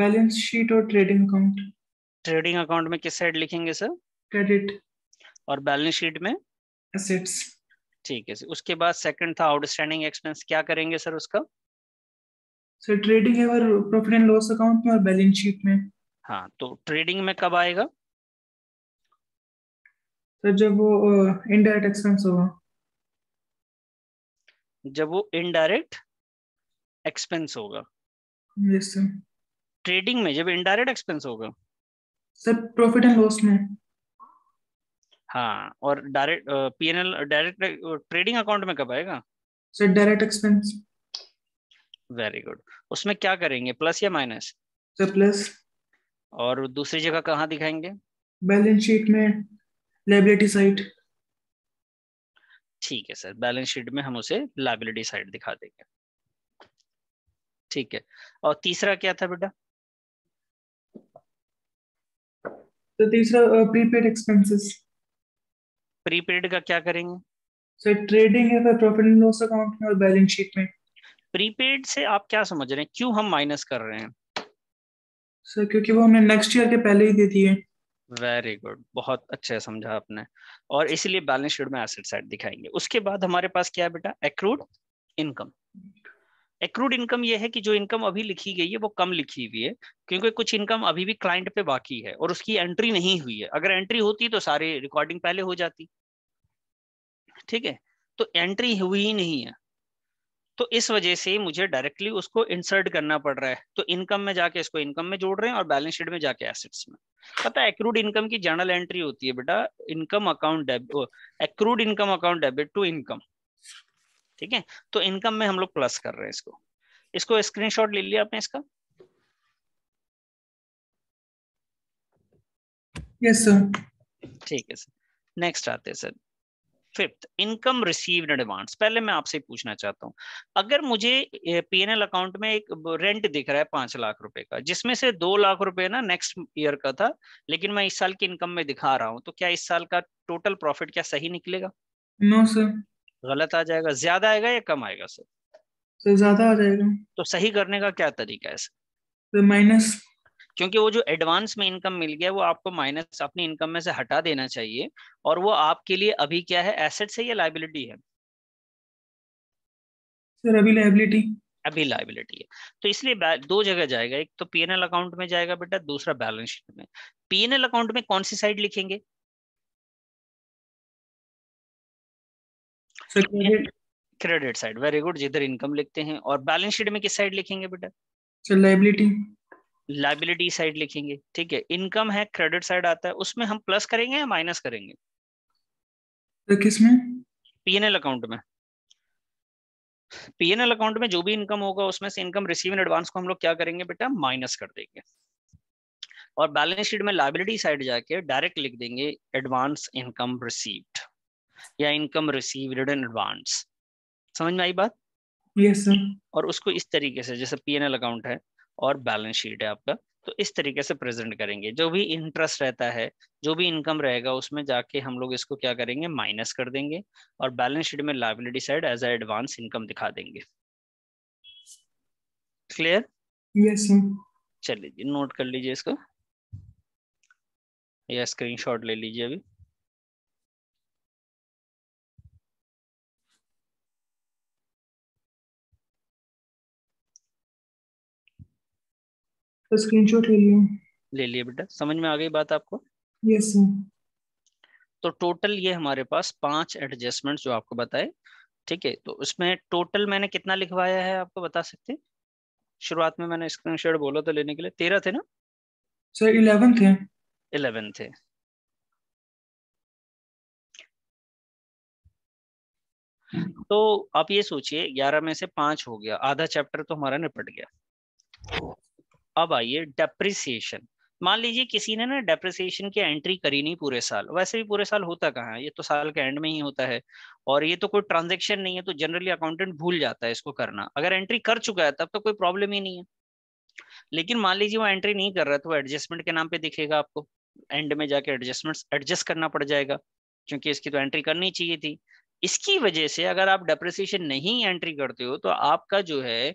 बैलेंस शीट और ट्रेडिंग अकाउंट ट्रेडिंग अकाउंट में किस साइड लिखेंगे सर क्रेडिट और बैलेंस शीट में एसेट्स ठीक है उसके बाद सेकंड था आउटस्टैंडिंग एक्सपेंस क्या करेंगे सर उसका सर ट्रेडिंग है और प्रॉफिट एंड लॉस अकाउंट में और बैलेंस शीट में हाँ तो ट्रेडिंग में कब आएगा सर तो जब वो इनडायरेक्ट एक्सपेंस होगा जब वो इनडायरेक्ट एक्सपेंस होगा यस सर ट्रेडिंग में जब इनडायरेक्ट एक्सपेंस होगा सर प्रॉफिट एंड लॉस में हाँ और direct PNL direct trading account में कब आएगा sir direct expense very good उसमें क्या करेंगे प्लस या माइनस सर प्लस और दूसरी जगह कहाँ दिखाएंगे बैलेंस शीट में लाइबिलिटी साइड ठीक है सर बैलेंस शीट में हम उसे लाइबिलिटी साइड दिखा देंगे ठीक है और तीसरा क्या था बेटा तो तीसरा प्रीपेड एक्सपेंसेस प्रीपेड का क्या करेंगे सर ट्रेडिंग है प्रॉफिट एंड लॉस अकाउंट में और बैलेंस शीट में प्रीपेड से आप क्या समझ रहे हैं क्यों हम माइनस कर रहे हैं सर क्योंकि वो हमने नेक्स्ट ईयर के पहले ही दे दिए वेरी गुड बहुत अच्छा समझा आपने और इसीलिए बैलेंस शीट में एसेट साइड दिखाएंगे उसके बाद हमारे पास क्या है बेटा एक्रूड इनकम एक्रूड इनकम ये है कि जो इनकम अभी लिखी गई है वो कम लिखी हुई है क्योंकि कुछ इनकम अभी भी क्लाइंट पे बाकी है और उसकी एंट्री नहीं हुई है अगर एंट्री होती तो सारे रिकॉर्डिंग पहले हो जाती ठीक है तो एंट्री हुई ही नहीं है तो इस वजह से मुझे डायरेक्टली उसको इंसर्ट करना पड़ रहा है तो इनकम में जाके इसको इनकम में जोड़ रहे हैं और बैलेंस शीट में जाके एसेट्स में पता है एक्रूड इनकम की जर्नल एंट्री होती है बेटा income account accrued income account debit to income ठीक है तो इनकम में हम लोग प्लस कर रहे हैं इसको इसको स्क्रीनशॉट ले लिया आपने इसका यस सर ठीक है सर नेक्स्ट आते हैं sir fifth income received advance पहले मैं आपसे पूछना चाहता हूँ अगर मुझे पीएनएल अकाउंट में एक रेंट दिख रहा है पांच लाख रुपए का जिसमें से दो लाख रुपए ना नेक्स्ट ईयर का था लेकिन मैं इस साल की इनकम में दिखा रहा हूँ तो क्या इस साल का टोटल प्रॉफिट क्या सही निकलेगा नो no, सर गलत आ जाएगा ज्यादा आएगा या कम आएगा सर सर ज्यादा आ जाएगा तो सही करने का क्या तरीका है सर माइनस क्योंकि वो जो एडवांस में इनकम मिल गया वो आपको माइनस अपनी इनकम में से हटा देना चाहिए और वो आपके लिए अभी क्या है एसेट से या लाइबिलिटी है सर अभी लाइबिलिटी अभी लाइबिलिटी है तो इसलिए दो जगह जाएगा एक तो पीएनएल अकाउंट में जाएगा बेटा दूसरा बैलेंस शीट में पीएनएल अकाउंट में कौन सी साइड लिखेंगे sir credit credit side very good जिधर इनकम लिखते हैं और बैलेंस शीट में किस साइड लिखेंगे बेटा सर लाइबिलिटी लाइबिलिटी साइड लिखेंगे ठीक है इनकम है क्रेडिट साइड आता है उसमें हम प्लस करेंगे या माइनस करेंगे तो किसमें पीएनएल अकाउंट में पीएनएल अकाउंट में जो भी इनकम होगा उसमें से इनकम रिसीव इन एडवांस को हम लोग क्या करेंगे बेटा माइनस कर देंगे और बैलेंस शीट में लाइबिलिटी साइड जाके डायरेक्ट लिख देंगे एडवांस इनकम रिसीव्ड या इनकम रिसीव्ड इन एडवांस समझ में आई बात यस yes, सर और उसको इस तरीके से जैसे पीएनएल अकाउंट है और बैलेंस शीट है आपका तो इस तरीके से प्रेजेंट करेंगे जो भी इंटरेस्ट रहता है जो भी इनकम रहेगा उसमें जाके हम लोग इसको क्या करेंगे माइनस कर देंगे और बैलेंस शीट में liability side as advance income दिखा देंगे क्लियर यस चलिए जी नोट कर लीजिए इसको या स्क्रीनशॉट ले लीजिए अभी तो स्क्रीनशॉट ले लिया ले लिए बेटा समझ में आ गई बात आपको यस yes, तो टोटल ये हमारे पास पांच एडजस्टमेंट जो आपको बताए ठीक है तो उसमें टोटल मैंने कितना लिखवाया है आपको बता सकते शुरुआत में मैंने स्क्रीनशॉट बोला था लेने के लिए तेरह थे ना सर इलेवन थे इलेवन थे तो आप ये सोचिए ग्यारह में से पांच हो गया आधा चैप्टर तो हमारा निपट गया अब आइए डेप्रिसिएशन मान लीजिए किसी ने ना डेप्रिसिएशन की एंट्री करी नहीं पूरे साल वैसे भी पूरे साल होता कहाँ है ये तो साल के एंड में ही होता है और ये तो कोई ट्रांजेक्शन नहीं है तो जनरली अकाउंटेंट भूल जाता है इसको करना अगर एंट्री कर चुका है तब तो कोई प्रॉब्लम ही नहीं है लेकिन मान लीजिए वो एंट्री नहीं कर रहा तो एडजस्टमेंट के नाम पर दिखेगा आपको एंड में जाके एडजस्टमेंट एडजस्ट करना पड़ जाएगा क्योंकि इसकी तो एंट्री करनी चाहिए थी इसकी वजह से अगर आप डेप्रिसिएशन नहीं एंट्री करते हो तो आपका जो है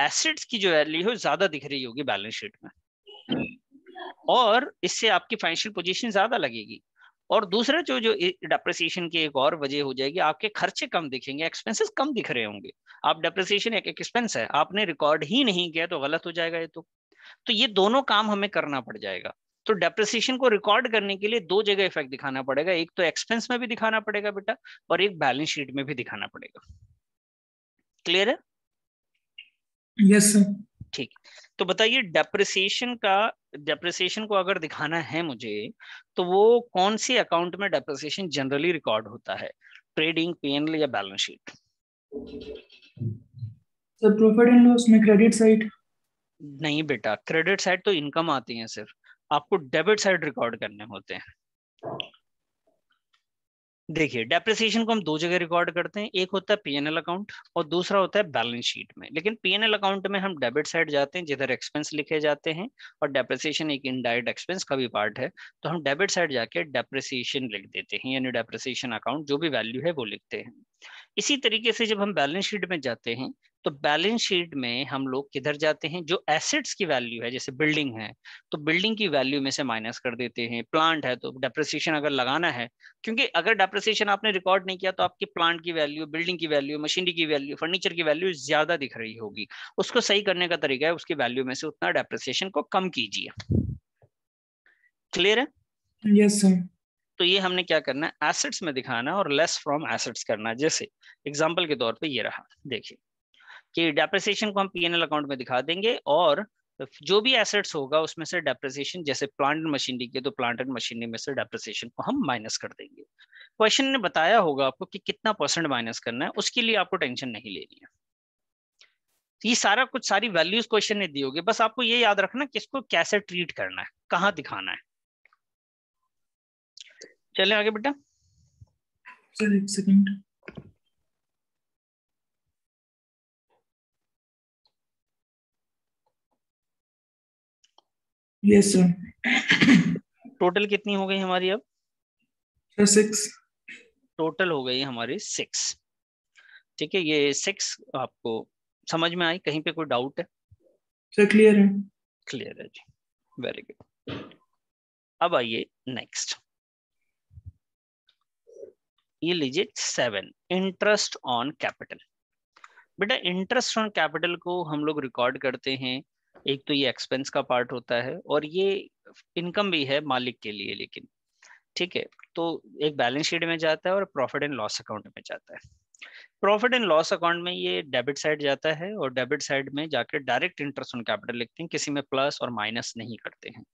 एसेट्स की जो वैल्यू है ज्यादा दिख रही होगी बैलेंस शीट में और इससे आपकी फाइनेंशियल पोजीशन ज्यादा लगेगी और दूसरा जो जो डेप्रिसिएशन की एक और वजह हो जाएगी आपके खर्चे कम दिखेंगे एक्सपेंसेस कम दिख रहे होंगे आप डेप्रिसिएशन एक एक्सपेंस है आपने रिकॉर्ड ही नहीं किया तो गलत हो जाएगा ये तो तो ये दोनों काम हमें करना पड़ जाएगा तो डेप्रिसिएशन को रिकॉर्ड करने के लिए दो जगह इफेक्ट दिखाना पड़ेगा एक तो एक्सपेंस में भी दिखाना पड़ेगा बेटा और एक बैलेंस शीट में भी दिखाना पड़ेगा क्लियर है यस सर ठीक तो बताइए डेप्रिसिएशन का डेप्रिसिएशन को अगर दिखाना है मुझे तो वो कौन से अकाउंट में डेप्रिसिएशन जनरली रिकॉर्ड होता है ट्रेडिंग पीएनएल या balance sheet sir profit and loss में क्रेडिट साइड नहीं बेटा क्रेडिट साइड तो इनकम आती है सिर्फ आपको डेबिट साइड रिकॉर्ड करने होते हैं देखिए डेप्रिसिएशन को हम दो जगह रिकॉर्ड करते हैं एक होता है पीएनएल अकाउंट और दूसरा होता है बैलेंस शीट में लेकिन पीएनएल अकाउंट में हम डेबिट साइड जाते हैं जिधर एक्सपेंस लिखे जाते हैं और डेप्रिसिएशन एक इनडायरेक्ट एक्सपेंस का भी पार्ट है तो हम डेबिट साइड जाके डेप्रिसिएशन लिख देते हैं यानी डेप्रिसिएशन अकाउंट जो भी वैल्यू है वो लिखते हैं इसी तरीके से जब हम बैलेंस शीट में जाते हैं तो बैलेंस शीट में हम लोग किधर जाते हैं जो एसेट्स की वैल्यू है जैसे बिल्डिंग है तो बिल्डिंग की वैल्यू में से माइनस कर देते हैं प्लांट है तो डेप्रिसिएशन अगर लगाना है क्योंकि अगर डेप्रिसिएशन आपने रिकॉर्ड नहीं किया तो आपकी प्लांट की वैल्यू बिल्डिंग की वैल्यू मशीनरी की वैल्यू फर्नीचर की वैल्यू ज्यादा दिख रही होगी उसको सही करने का तरीका है उसकी वैल्यू में से उतना डेप्रिसिएशन को कम कीजिए क्लियर है यस yes, सर तो ये हमने क्या करना है एसेट्स में दिखाना और लेस फ्रॉम एसेट्स करना जैसे एग्जाम्पल के तौर पर ये रहा देखिए कि डेप्रिसिएशन को हम पीएनएल अकाउंट में दिखा देंगे और जो भी एसेट्स होगा उसमें से डेप्रिसिएशन जैसे प्लांट एंड मशीनरी के तो प्लांट एंड मशीनरी में से डेप्रिसिएशन को हम माइनस कर देंगे क्वेश्चन ने बताया होगा आपको कि कितना परसेंट माइनस करना है उसके लिए आपको टेंशन नहीं लेनी है ये सारा कुछ सारी वैल्यूज क्वेश्चन ने दी होगी बस आपको ये याद रखना कि इसको कैसे ट्रीट करना है कहाँ दिखाना है चले आगे बेटा सर एक सेकंड यस सर टोटल कितनी हो गई हमारी अब सिक्स टोटल हो गई हमारी सिक्स ठीक है ये सिक्स आपको समझ में आई कहीं पे कोई डाउट है सर क्लियर है क्लियर है जी वेरी गुड अब आइए नेक्स्ट ये लीजिए सेवन इंटरेस्ट ऑन कैपिटल बेटा इंटरेस्ट ऑन कैपिटल को हम लोग रिकॉर्ड करते हैं एक तो ये एक्सपेंस का पार्ट होता है और ये इनकम भी है मालिक के लिए लेकिन ठीक है तो एक बैलेंस शीट में जाता है और प्रॉफिट एंड लॉस अकाउंट में जाता है प्रॉफिट एंड लॉस अकाउंट में ये डेबिट साइड जाता है और डेबिट साइड में जाकर डायरेक्ट इंटरेस्ट ऑन कैपिटल लिखते हैं किसी में प्लस और माइनस नहीं करते हैं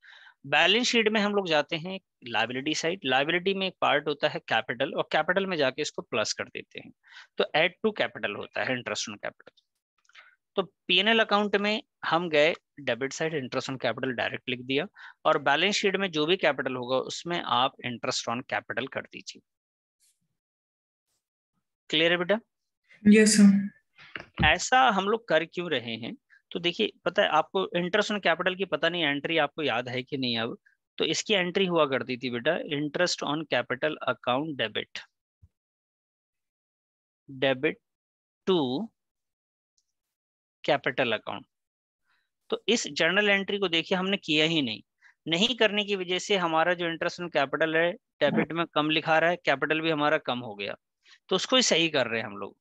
बैलेंस शीट में हम लोग जाते हैं लाइबिलिटी साइड लाइबिलिटी में एक पार्ट होता है कैपिटल और कैपिटल में जाके इसको प्लस कर देते हैं तो एड टू कैपिटल होता है इंटरेस्ट ऑन कैपिटल तो पीएनएल अकाउंट में हम गए debit side interest on capital direct लिख दिया और बैलेंस शीट में जो भी कैपिटल होगा उसमें आप इंटरेस्ट ऑन कैपिटल कर दीजिए क्लियर है बेटा यस सर ऐसा हम लोग कर क्यों रहे हैं तो देखिए पता है आपको इंटरेस्ट ऑन कैपिटल की पता नहीं एंट्री आपको याद है कि नहीं अब तो इसकी एंट्री हुआ करती थी बेटा interest on capital account debit debit to capital account तो इस जर्नल एंट्री को देखिए हमने किया ही नहीं नहीं करने की वजह से हमारा जो इंटरेस्ट ऑन कैपिटल है डेबिट में कम लिखा रहा है कैपिटल भी हमारा कम हो गया तो उसको ही सही कर रहे हैं हम लोग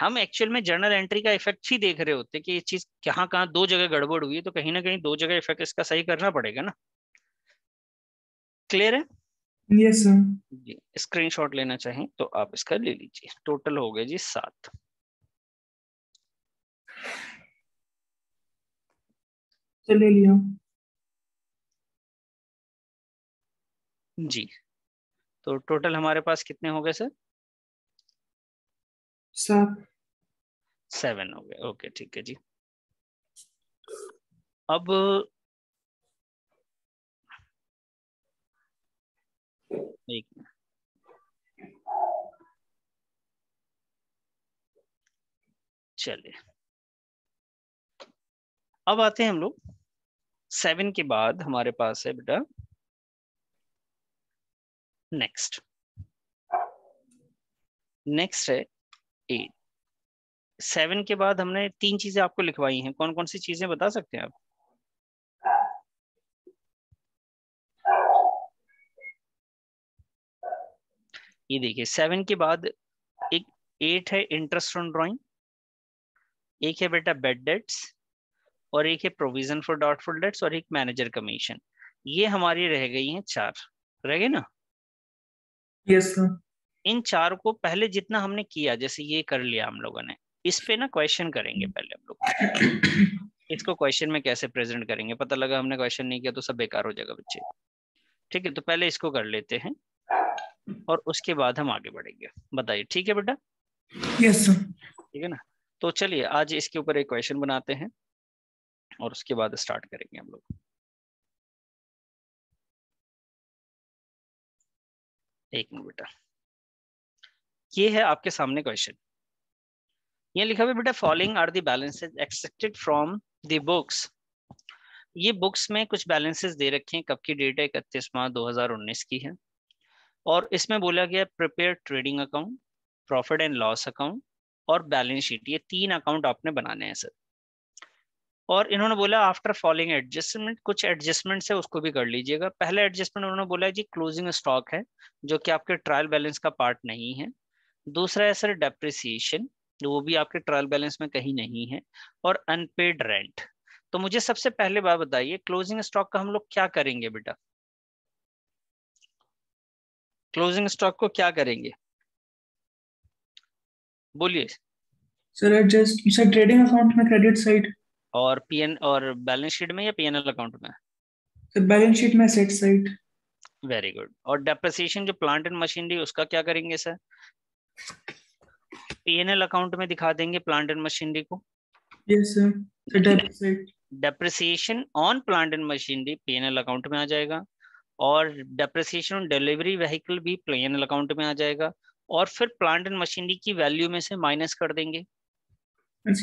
हम एक्चुअल में जर्नल एंट्री का इफेक्ट ही देख रहे होते कि ये चीज कहाँ कहाँ दो जगह गड़बड़ हुई है तो कहीं ना कहीं दो जगह इफेक्ट इसका सही करना पड़ेगा ना क्लियर है यस सर जी स्क्रीनशॉट लेना चाहें तो आप इसका ले लीजिए टोटल हो गया जी सात से ले लिया जी तो टोटल हमारे पास कितने हो गए सर सात सेवन हो गए ओके ठीक है जी अब एक चलिए अब आते हैं हम लोग सेवन के बाद हमारे पास है बेटा नेक्स्ट नेक्स्ट है एट सेवन के बाद हमने तीन चीजें आपको लिखवाई हैं कौन कौन सी चीजें बता सकते हैं आप ये देखिए सेवन के बाद एक एट है इंटरेस्ट ऑन ड्राइंग एक है बेटा बेड डेट्स और एक है प्रोविजन फॉर डॉट डेट्स और एक मैनेजर कमीशन ये हमारी रह गई हैं चार रह गए ना यस yes, इन चार को पहले जितना हमने किया जैसे ये कर लिया हम लोगों ने इस पे ना क्वेश्चन करेंगे पहले हम लोग इसको क्वेश्चन में कैसे प्रेजेंट करेंगे पता लगा हमने क्वेश्चन नहीं किया तो सब बेकार हो जाएगा बच्चे ठीक है तो पहले इसको कर लेते हैं और उसके बाद हम आगे बढ़ेंगे बताइए ठीक है बेटा यस सर ठीक है ना तो चलिए आज इसके ऊपर एक क्वेश्चन बनाते हैं और उसके बाद स्टार्ट करेंगे हम लोग एक मिनट बेटा ये है आपके सामने क्वेश्चन ये लिखा हुआ बेटा following are the balances accepted from the books ये बुक्स में कुछ बैलेंसेस दे रखे हैं कब की डेट है इकतीस माह 2019 की है और इसमें बोला गया prepare trading account profit and loss account और बैलेंस शीट ये तीन अकाउंट आपने बनाने हैं सर और इन्होंने बोला आफ्टर फॉलोइंग एडजस्टमेंट कुछ एडजस्टमेंट है उसको भी कर लीजिएगा पहले एडजस्टमेंट उन्होंने बोला जी क्लोजिंग स्टॉक है जो कि आपके ट्रायल बैलेंस का पार्ट नहीं है दूसरा है सर डेप्रिसिएशन वो भी आपके ट्रायल बैलेंस में कहीं नहीं है और अनपेड रेंट तो मुझे सबसे पहले बात बताइए क्लोजिंग स्टॉक का हम लोग क्या करेंगे बेटा क्लोजिंग स्टॉक को क्या करेंगे बोलिए sir adjust sir trading account में क्रेडिट साइड और पीएन और बैलेंस शीट में या पीएनएल अकाउंट में बैलेंस शीट में सेट साइड वेरी गुड और डेप्रिसिएशन जो प्लांट एंड मशीनरी उसका क्या करेंगे सर पीएनएल अकाउंट में दिखा देंगे प्लांट एंड मशीनरी को yes sir depreciation on plant and machinery PNL account में आ जाएगा और डेप्रिसिएशन ऑन डिलीवरी व्हीकल भी पीएनएल अकाउंट में आ जाएगा और फिर प्लांट एंड मशीनरी की वैल्यू में से माइनस कर देंगे हाँ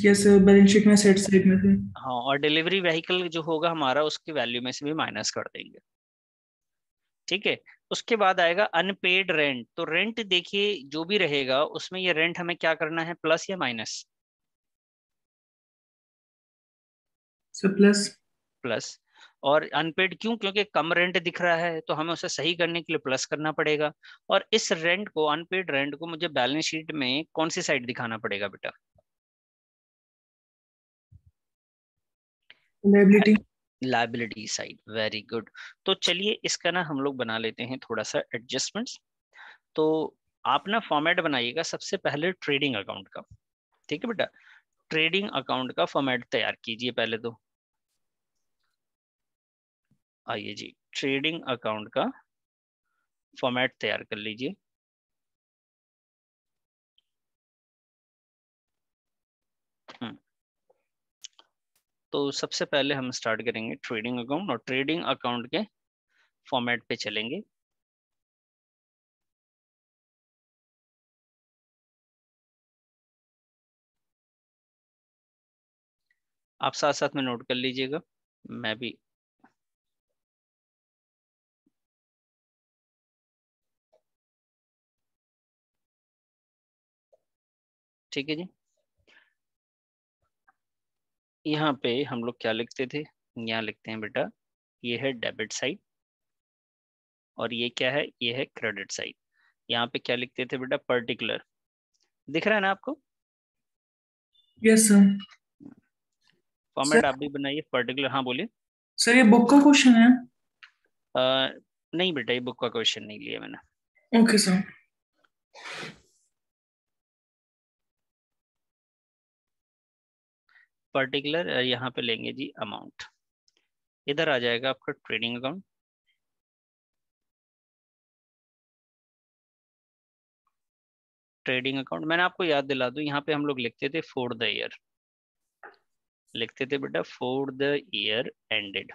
और डिलीवरी व्हीकल जो होगा हमारा वैल्यू में से भी माइनस कर देंगे ठीक है उसके बाद आएगा अनपेड रेंट तो रेंट देखिए जो भी रहेगा उसमें ये रेंट हमें क्या करना है प्लस या माइनस प्लस प्लस और अनपेड क्यों क्योंकि कम रेंट दिख रहा है तो हमें उसे सही करने के लिए प्लस करना पड़ेगा और इस रेंट को अनपेड रेंट को मुझे बैलेंस शीट में कौन सी साइड दिखाना पड़ेगा बेटा liability liability side very good तो चलिए इसका ना हम लोग बना लेते हैं थोड़ा सा एडजस्टमेंट्स तो आप ना फॉर्मेट बनाइएगा सबसे पहले ट्रेडिंग अकाउंट का ठीक है बेटा ट्रेडिंग अकाउंट का फॉर्मेट तैयार कीजिए पहले तो आइए जी ट्रेडिंग अकाउंट का फॉर्मेट तैयार कर लीजिए तो सबसे पहले हम स्टार्ट करेंगे ट्रेडिंग अकाउंट और ट्रेडिंग अकाउंट के फॉर्मेट पे चलेंगे आप साथ साथ में नोट कर लीजिएगा मैं भी ठीक है जी यहाँ पे हम लोग क्या लिखते थे यहाँ लिखते हैं बेटा ये है डेबिट साइड और ये क्या है ये है क्रेडिट साइड यहाँ पे क्या लिखते थे बेटा पर्टिकुलर दिख रहा है ना आपको यस सर फॉर्मेट आप भी बनाइए पर्टिकुलर हाँ बोलिए सर ये बुक का क्वेश्चन है आ, नहीं बेटा ये बुक का क्वेश्चन नहीं लिया मैंने ओके okay, सर पर्टिकुलर यहाँ पे लेंगे जी अमाउंट इधर आ जाएगा आपका ट्रेडिंग अकाउंट ट्रेडिंग अकाउंट मैंने आपको याद दिला दू यहाँ पे हम लोग लिखते थे फोर द ईयर लिखते थे बेटा फोर द ईयर एंडेड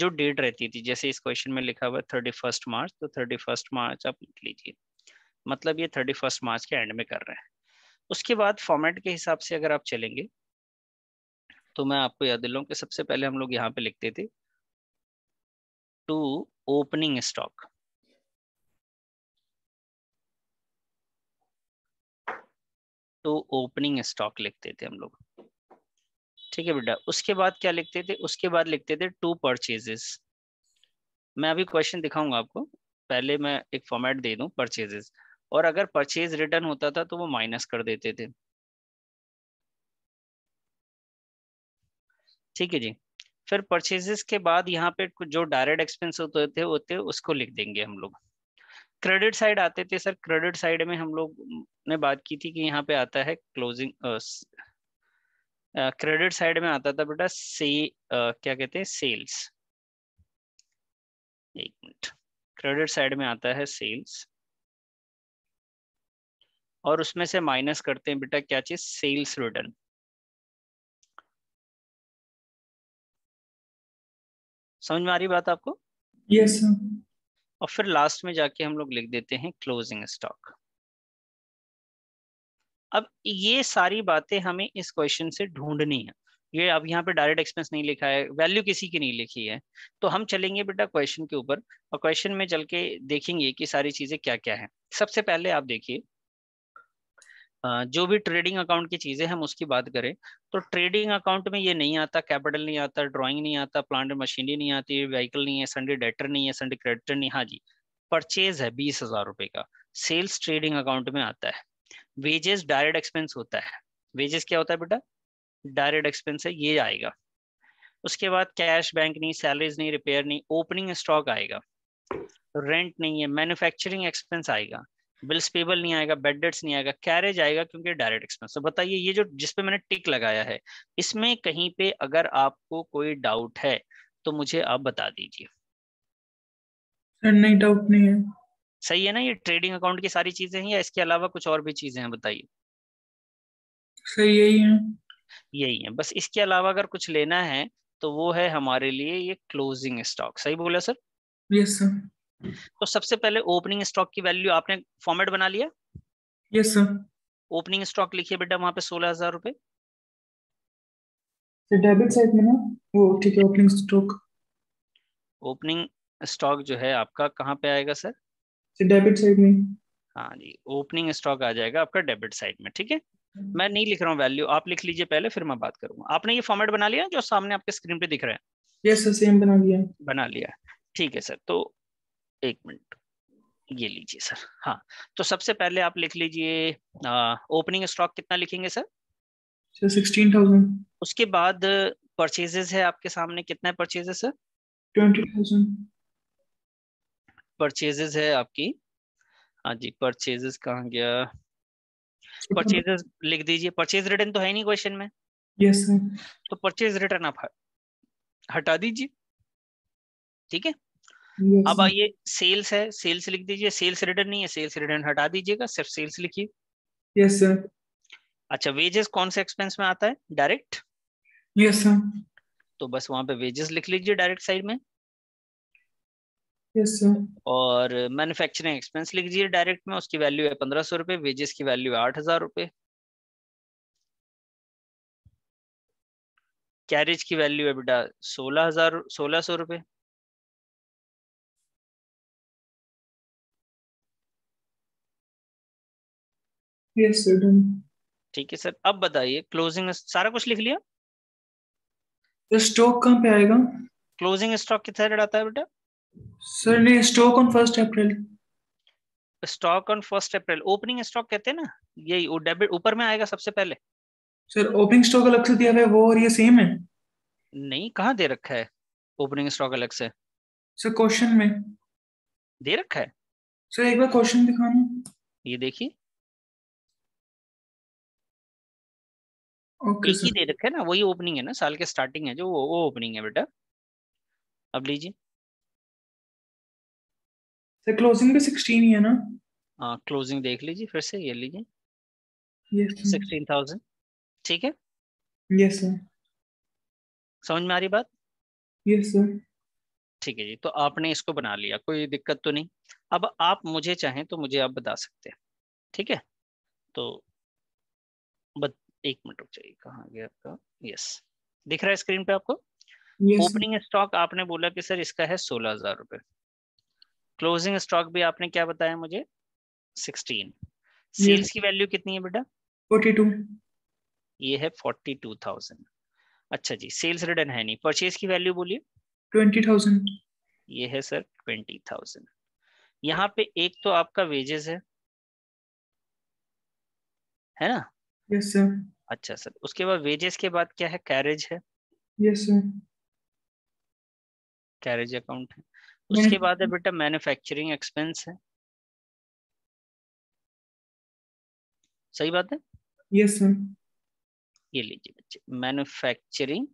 जो डेट रहती थी जैसे इस क्वेश्चन में लिखा हुआ थर्टी फर्स्ट मार्च तो थर्टी फर्स्ट मार्च आप लिख लीजिए मतलब ये थर्टी फर्स्ट मार्च के एंड में कर रहे हैं उसके बाद फॉर्मेट के हिसाब से अगर आप चलेंगे तो मैं आपको याद दिलाऊं कि सबसे पहले हम लोग यहाँ पे लिखते थे to opening stock to opening stock लिखते थे हम लोग ठीक है बेटा उसके बाद क्या लिखते थे उसके बाद लिखते थे टू परचेजेस मैं अभी क्वेश्चन दिखाऊंगा आपको पहले मैं एक फॉर्मेट दे दूं परचेजेस और अगर परचेज रिटर्न होता था तो वो माइनस कर देते थे ठीक है जी फिर परचेजेस के बाद यहाँ पे जो डायरेक्ट एक्सपेंस होते थे होते उसको लिख देंगे हम लोग क्रेडिट साइड आते थे सर क्रेडिट साइड में हम लोग ने बात की थी कि यहाँ पे आता है क्लोजिंग क्रेडिट साइड में आता था बेटा से क्या कहते हैं सेल्स एक मिनट क्रेडिट साइड में आता है सेल्स और उसमें से माइनस करते हैं बेटा क्या चीज सेल्स रिटर्न समझ में आ रही बात आपको यस yes, और फिर लास्ट में जाके हम लोग लिख देते हैं क्लोजिंग स्टॉक अब ये सारी बातें हमें इस क्वेश्चन से ढूंढनी है ये अब यहाँ पे डायरेक्ट एक्सपेंस नहीं लिखा है वैल्यू किसी की नहीं लिखी है तो हम चलेंगे बेटा क्वेश्चन के ऊपर और क्वेश्चन में चल के देखेंगे कि सारी चीजें क्या क्या है सबसे पहले आप देखिए जो भी ट्रेडिंग अकाउंट की चीजें हम उसकी बात करें तो ट्रेडिंग अकाउंट में ये नहीं आता कैपिटल नहीं आता ड्राइंग नहीं आता प्लांट मशीनरी नहीं आती व्हीकल नहीं है संडे डेटर नहीं है संडे क्रेडिटर नहीं हाँ जी परचेज है बीस हजार रुपए का सेल्स ट्रेडिंग अकाउंट में आता है वेजेस डायरेक्ट एक्सपेंस होता है वेजेस क्या होता है बेटा डायरेक्ट एक्सपेंस है ये आएगा उसके बाद कैश बैंक नहीं सैलरीज नहीं रिपेयर नहीं ओपनिंग स्टॉक आएगा रेंट नहीं है मैन्युफैक्चरिंग एक्सपेंस आएगा बिल्स पेबल नहीं आएगा बेड डेट्स नहीं आएगा कैरेज आएगा क्योंकि डायरेक्ट एक्सपेंस तो बताइए ये जो जिस पे मैंने टिक लगाया है इसमें कहीं पे अगर आपको कोई डाउट है तो मुझे आप बता दीजिए सर नहीं डाउट नहीं है सही है ना ये ट्रेडिंग अकाउंट की सारी चीजें हैं या इसके अलावा कुछ और भी चीजें हैं बताइए सर यही है यही है बस इसके अलावा अगर कुछ लेना है तो वो है हमारे लिए ये क्लोजिंग स्टॉक सही बोला सर यस सर तो सबसे पहले ओपनिंग स्टॉक की वैल्यू आपने फॉर्मेट बना लिया यस सर ओपनिंग स्टॉक लिखिए बेटा वहां पे सोलह हजार रुपए डेबिट साइड में ना वो ठीक है ओपनिंग स्टॉक ओपनिंग स्टॉक जो है आपका कहाँ पे आएगा सर डेबिट साइड में हाँ जी ओपनिंग स्टॉक आ जाएगा आपका डेबिट साइड में ठीक है hmm. मैं नहीं लिख रहा हूँ वैल्यू आप लिख लीजिए पहले फिर मैं बात करूंगा आपने ये फॉर्मेट बना लिया जो सामने आपके स्क्रीन पे दिख रहा है यस सर सेम बना लिया बना लिया ठीक है सर तो एक मिनट ये लीजिए सर हाँ तो सबसे पहले आप लिख लीजिए ओपनिंग स्टॉक कितना लिखेंगे सर सिक्सटीन थाउजेंड उसके बाद परचेजेस है आपके सामने कितना है purchases sir twenty thousand purchases है आपकी हाँ जी परचेजेस कहा गया परचेजेस लिख दीजिए परचेज रिटर्न तो है नहीं क्वेश्चन में यस yes, सर तो परचेज रिटर्न आप हटा दीजिए ठीक है अब आइए सेल्स है सेल्स लिख दीजिए सेल्स रिटर्न नहीं है सेल्स रिटर्न हटा दीजिएगा सिर्फ सेल्स लिखिए यस सर अच्छा वेजेस कौन से एक्सपेंस में आता है डायरेक्ट यस सर तो बस वहां पे वेजेस लिख लीजिए डायरेक्ट साइड में यस सर और मैन्युफैक्चरिंग एक्सपेंस लिख दीजिए डायरेक्ट में उसकी वैल्यू है पंद्रह सौ रुपए वेजेस की वैल्यू है आठ हजार रुपए कैरेज की वैल्यू है बेटा सोलह हजार सोलह सौ रुपए yes, ठीक है सर अब बताइए क्लोजिंग सारा कुछ लिख लिया स्टॉक कहाँ पे आएगा क्लोजिंग स्टॉक कितना रेट आता है बेटा सर नहीं stock on first April stock on first April opening stock कहते हैं ना यही वो डेबिट ऊपर में आएगा सबसे पहले सर ओपनिंग स्टॉक अलग से दिया है वो और ये सेम है नहीं कहाँ दे रखा है ओपनिंग स्टॉक अलग से सर क्वेश्चन में दे रखा है सर एक बार क्वेश्चन दिखाना ये देखिए okay, एक ही दे रखे ना वही ओपनिंग है ना साल के स्टार्टिंग है जो वो, ओपनिंग है बेटा अब लीजिए सर क्लोजिंग भी 16 ही है ना हां क्लोजिंग देख लीजिए फिर से ये लीजिए यस 16000 ठीक है यस सर समझ में आ रही बात यस सर ठीक है जी तो आपने इसको बना लिया कोई दिक्कत तो नहीं अब आप मुझे चाहें तो मुझे आप बता सकते हैं ठीक है तो एक मिनट रुक जाइए कहा गया आपका यस दिख रहा है स्क्रीन पे आपको ओपनिंग yes. स्टॉक आपने बोला कि सर इसका है सोलह हजार रुपए क्लोजिंग स्टॉक भी आपने क्या बताया मुझे सिक्सटीन सेल्स yes. की वैल्यू कितनी है बेटा फोर्टी टू ये है फोर्टी टू थाउजेंड अच्छा जी सेल्स रिटर्न है नहीं परचेज की वैल्यू बोलिए ट्वेंटी थाउजेंड ये है सर ट्वेंटी थाउजेंड यहाँ पे एक तो आपका वेजेस है है ना यस yes, सर अच्छा सर उसके बाद वेजेस के बाद क्या है कैरेज है यस सर कैरेज अकाउंट है उसके बाद है बेटा मैन्युफैक्चरिंग एक्सपेंस है सही बात है यस सर ये लीजिए बच्चे मैन्युफैक्चरिंग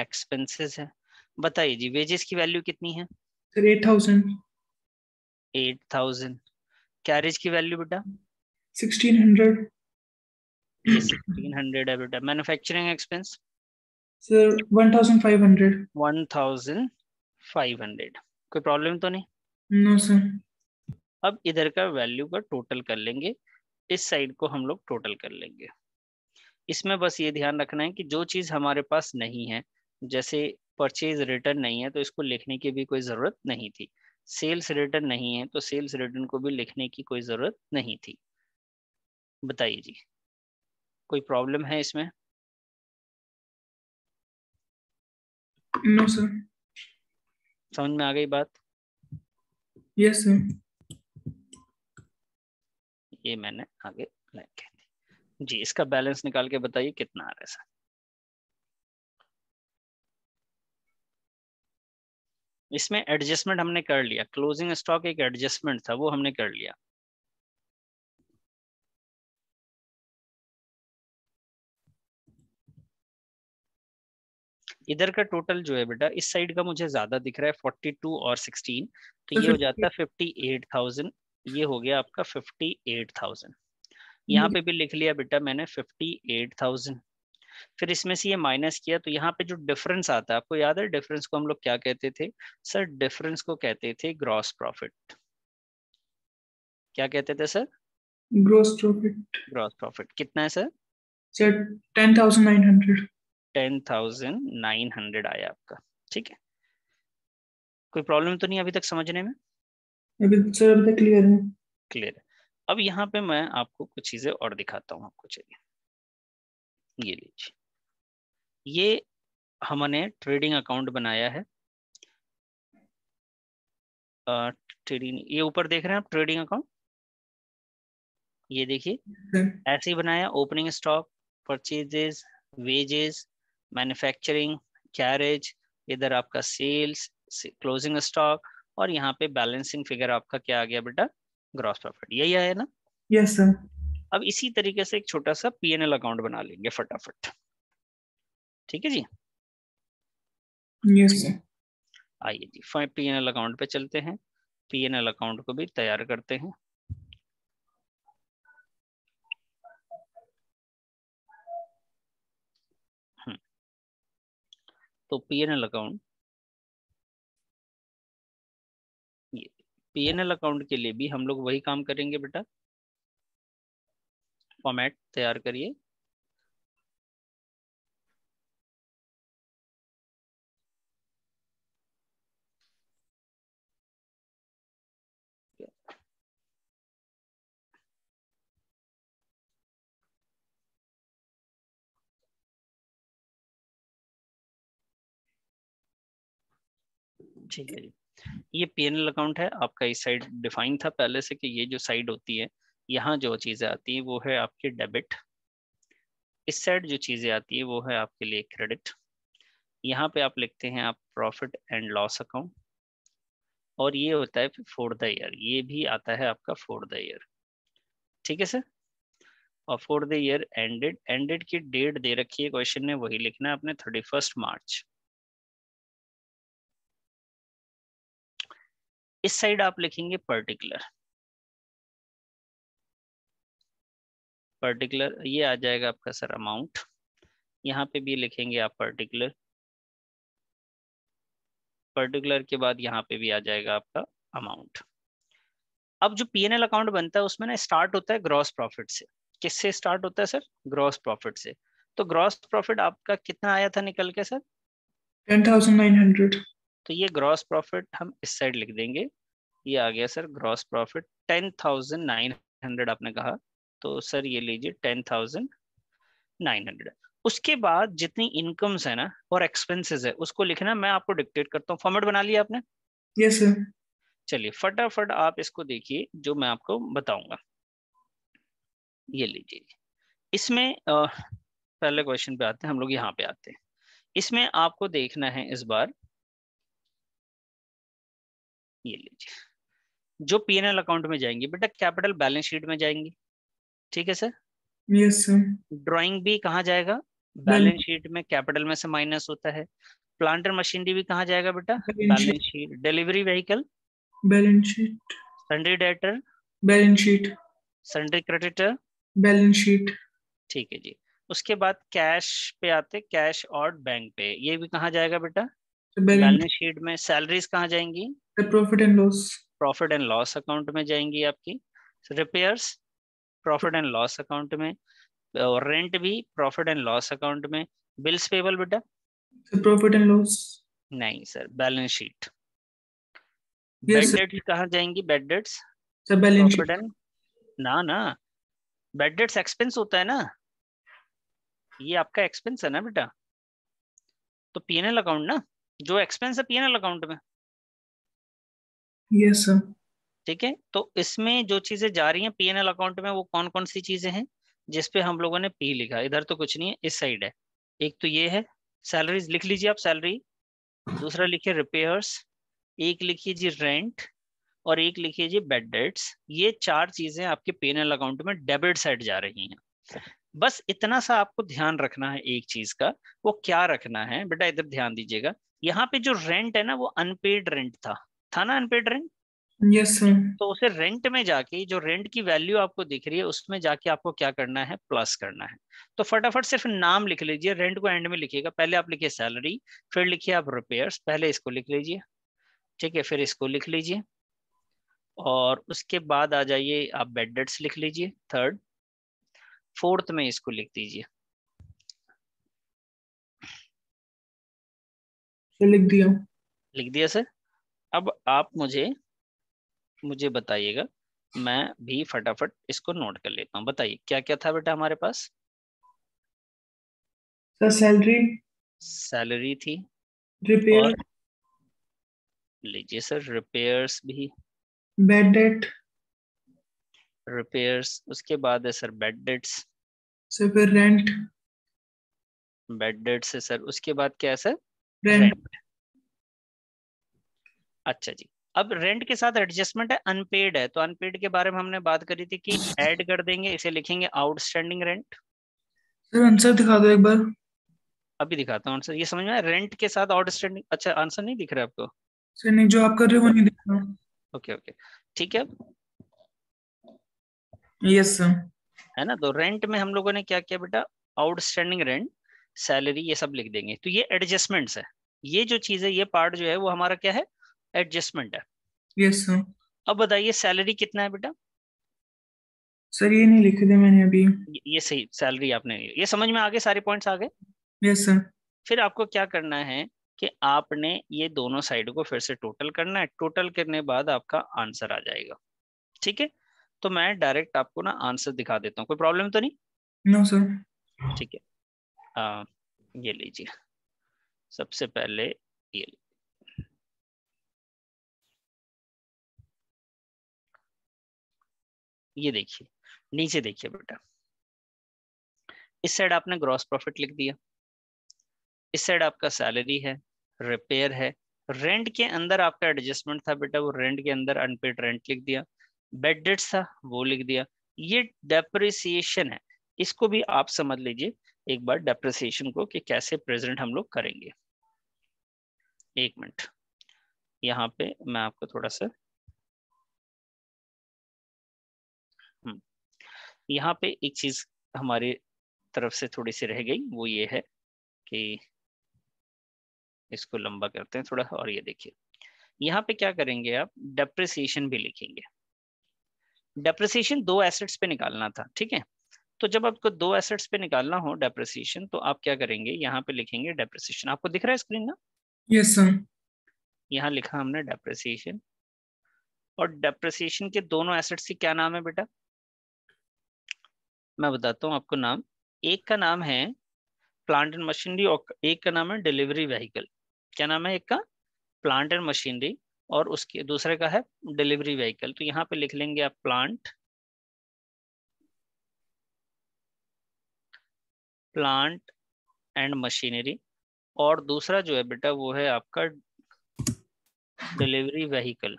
एक्सपेंसेस है बताइए जी वेजेस की वैल्यू कितनी है sir eight thousand eight thousand carriage की वैल्यू बेटा सिक्सटीन हंड्रेड 1600 हंड्रेड है बेटा manufacturing expense 1500. One thousand five hundred one कोई प्रॉब्लम तो नहीं नो no, सर अब इधर का वैल्यू का टोटल कर लेंगे इस साइड को हम लोग टोटल कर लेंगे इसमें बस ये ध्यान रखना है कि जो चीज़ हमारे पास नहीं है जैसे परचेज रिटर्न नहीं है तो इसको लिखने की भी कोई ज़रूरत नहीं थी सेल्स रिटर्न नहीं है तो सेल्स रिटर्न को भी लिखने की कोई ज़रूरत नहीं थी बताइए जी कोई प्रॉब्लम है इसमें नो सर समझ में आ गई बात यस yes, सर ये मैंने आगे लाइन कह दी जी इसका बैलेंस निकाल के बताइए कितना आ रहा है सर इसमें एडजस्टमेंट हमने कर लिया क्लोजिंग स्टॉक एक एडजस्टमेंट था वो हमने कर लिया इधर का टोटल जो है बेटा इस साइड का मुझे ज्यादा दिख रहा है फोर्टी टू और सिक्सटीन तो, तो ये हो जाता है फिफ्टी एट थाउजेंड ये हो गया आपका फिफ्टी एट थाउजेंड यहाँ पे भी लिख लिया बेटा मैंने फिफ्टी एट थाउजेंड फिर इसमें से ये माइनस किया तो यहाँ पे जो डिफरेंस आता है आपको याद है डिफरेंस को हम लोग क्या कहते थे सर डिफरेंस को कहते थे ग्रॉस प्रॉफिट क्या कहते थे sir gross profit gross profit कितना है sir sir ten thousand nine hundred ten thousand nine hundred आया आपका ठीक है कोई प्रॉब्लम तो नहीं अभी तक समझने में अभी सर अभी तक क्लियर है क्लियर अब यहाँ पे मैं आपको कुछ चीजें और दिखाता हूँ आपको चलिए ये लीजिए ये हमने ट्रेडिंग अकाउंट बनाया है ट्रेडिंग ये ऊपर देख रहे हैं आप ट्रेडिंग अकाउंट ये देखिए हाँ। ऐसे ही बनाया opening stock purchases wages manufacturing carriage इधर आपका सेल्स क्लोजिंग स्टॉक और यहाँ पे बैलेंसिंग फिगर आपका क्या आ गया बेटा ग्रॉस प्रॉफिट यही आया ना यस yes, सर अब इसी तरीके से एक छोटा सा एल अकाउंट बना लेंगे फटाफट ठीक है जी यस yes, आइए जी पी एल अकाउंट पे चलते हैं एल अकाउंट को भी तैयार करते हैं तो P N L account P N L account के लिए भी हम लोग वही काम करेंगे बेटा फॉर्मेट तैयार करिए ठीक है जी ये पी अकाउंट है आपका इस साइड डिफाइन था पहले से कि ये जो साइड होती है यहाँ जो चीज़ें आती है वो है आपकी डेबिट इस साइड जो चीज़ें आती है वो है आपके लिए क्रेडिट यहाँ पे आप लिखते हैं आप प्रॉफिट एंड लॉस अकाउंट और ये होता है फोर द ईयर ये भी आता है आपका फोर द ईयर ठीक है सर और for the year ended ended की डेट दे रखी है क्वेश्चन ने वही लिखना है आपने थर्टी फर्स्ट मार्च इस साइड आप लिखेंगे पर्टिकुलर पर्टिकुलर ये आ जाएगा आपका सर अमाउंट यहाँ पे भी लिखेंगे आप पर्टिकुलर पर्टिकुलर के बाद यहाँ पे भी आ जाएगा आपका अमाउंट अब जो एल अकाउंट बनता है उसमें ना स्टार्ट होता है ग्रॉस प्रॉफिट से किससे स्टार्ट होता है सर ग्रॉस प्रॉफिट से तो ग्रॉस प्रॉफिट आपका कितना आया था निकल के sir ten thousand nine hundred तो ये ग्रॉस प्रॉफिट हम इस साइड लिख देंगे ये आ गया sir gross profit ten thousand nine hundred आपने कहा तो सर ये लीजिए टेन थाउजेंड नाइन हंड्रेड उसके बाद जितनी इनकम्स है ना और एक्सपेंसेस है उसको लिखना मैं आपको डिक्टेट करता हूँ फॉर्मेट बना लिया आपने यस सर चलिए फटाफट आप इसको देखिए जो मैं आपको बताऊंगा ये लीजिए इसमें पहले क्वेश्चन पे आते हैं हम लोग यहाँ पे आते हैं इसमें आपको देखना है इस बार ये लीजिए जो एल अकाउंट में जाएंगे बेटा कैपिटल बैलेंस शीट में जाएंगे ठीक है सर यस सर ड्राइंग भी कहाँ जाएगा बैलेंस शीट में कैपिटल में से माइनस होता है प्लांट एंड मशीनरी भी कहा जाएगा बेटा balance sheet delivery vehicle balance sheet sundry debtor balance sheet sundry creditor balance sheet ठीक है जी उसके बाद कैश पे आते कैश और बैंक पे ये भी कहा जाएगा बेटा बैलेंस शीट में सैलरीज कहाँ जाएंगी profit and loss profit and loss account में जाएंगी आपकी repairs profit and loss account में और रेंट भी प्रॉफिट एंड लॉस अकाउंट में बिल्स पेबल बेटा प्रॉफिट एंड लॉस नहीं sir balance sheet bad debt कहाँ जाएंगी bad debts sir balance sheet ना ना बेड डेट्स एक्सपेंस होता है ना ये आपका एक्सपेंस है ना बेटा तो पीएनएल अकाउंट ना जो एक्सपेंस है पीएनएल अकाउंट में यस सर ठीक है तो इसमें जो चीजें जा रही हैं पीएनएल अकाउंट में वो कौन कौन सी चीजें हैं जिसपे हम लोगों ने पी लिखा इधर तो कुछ नहीं है इस साइड है एक तो ये है सैलरीज लिख लीजिए आप सैलरी दूसरा लिखिए रिपेयर्स एक लिखिए जी रेंट और एक लिखिए जी बेड डेट्स ये चार चीजें आपके एल अकाउंट में डेबिट साइड जा रही हैं बस इतना सा आपको ध्यान रखना है एक चीज का वो क्या रखना है बेटा इधर ध्यान दीजिएगा यहाँ पे जो रेंट है ना वो अनपेड रेंट था था ना अनपेड रेंट यस सर तो उसे रेंट में जाके जो रेंट की वैल्यू आपको दिख रही है उसमें जाके आपको क्या करना है प्लस करना है तो फटाफट सिर्फ नाम लिख लीजिए रेंट को एंड में लिखिएगा पहले आप लिखिए सैलरी फिर लिखिए आप रिपेयर्स पहले इसको लिख लीजिए ठीक है फिर इसको लिख लीजिए और उसके बाद आ जाइए आप बेड डेट्स लिख लीजिए थर्ड फोर्थ में इसको लिख दीजिए लिख दिया लिख दिया सर अब आप मुझे मुझे बताइएगा मैं भी फटाफट इसको नोट कर लेता हूँ बताइए क्या क्या था बेटा हमारे पास सर सैलरी सैलरी थी रिपेयर लीजिए सर रिपेयर्स भी बेड डेट रिपेयर्स उसके बाद है सर बेड डेट्स सर फिर रेंट बेड डेट्स है सर उसके बाद क्या है सर रेंट, रेंट। अच्छा जी अब रेंट के साथ एडजस्टमेंट है अनपेड है तो अनपेड के बारे में हमने बात करी थी कि ऐड कर देंगे इसे लिखेंगे आउटस्टैंडिंग रेंट सर आंसर दिखा दो एक बार अभी दिखाता हूँ आंसर ये समझ में रेंट के साथ आउटस्टैंडिंग अच्छा आंसर नहीं दिख रहा है आपको सर नहीं जो आप कर रहे हो नहीं दिख रहा ओके ओके ठीक है यस सर है ना तो रेंट में हम लोगों ने क्या किया बेटा आउटस्टैंडिंग रेंट सैलरी ये सब लिख देंगे तो ये एडजस्टमेंट्स है ये जो चीज है ये पार्ट जो है वो हमारा क्या है एडजस्टमेंट है यस सर अब बताइए सैलरी कितना है बेटा सर ये नहीं लिख दिया मैंने अभी ये, सही सैलरी आपने ये समझ में आ गए सारे पॉइंट्स आ गए यस सर फिर आपको क्या करना है कि आपने ये दोनों साइड को फिर से टोटल करना है टोटल करने बाद आपका आंसर आ जाएगा ठीक है तो मैं डायरेक्ट आपको ना आंसर दिखा देता हूँ कोई प्रॉब्लम तो नहीं नो सर ठीक है आ, ये लीजिए सबसे पहले ये ये देखिए नीचे देखिए बेटा इस साइड आपने ग्रॉस प्रॉफिट लिख दिया इस साइड आपका सैलरी है रिपेयर है रेंट के अंदर आपका एडजस्टमेंट था बेटा वो रेंट के अंदर अनपेड रेंट लिख दिया बेड डेट्स था वो लिख दिया ये डेप्रिसिएशन है इसको भी आप समझ लीजिए एक बार डेप्रिसिएशन को कि कैसे प्रेजेंट हम लोग करेंगे एक मिनट यहाँ पे मैं आपको थोड़ा सा यहाँ पे एक चीज़ हमारे तरफ से थोड़ी सी रह गई वो ये है कि इसको लंबा करते हैं थोड़ा और ये देखिए यहाँ पे क्या करेंगे आप डेप्रिसिएशन भी लिखेंगे डेप्रिसिएशन दो एसेट्स पे निकालना था ठीक है तो जब आपको दो एसेट्स पे निकालना हो डेप्रिसिएशन तो आप क्या करेंगे यहाँ पे लिखेंगे डेप्रिसिएशन आपको दिख रहा है स्क्रीन ना यस सर यहाँ लिखा हमने डेप्रिसिएशन और डेप्रिसिएशन के दोनों एसेट्स के क्या नाम है बेटा मैं बताता हूँ आपको नाम एक का नाम है प्लांट एंड मशीनरी और एक का नाम है डिलीवरी व्हीकल क्या नाम है एक का प्लांट एंड मशीनरी और उसके दूसरे का है डिलीवरी व्हीकल तो यहाँ पे लिख लेंगे आप प्लांट प्लांट एंड मशीनरी और दूसरा जो है बेटा वो है आपका डिलीवरी व्हीकल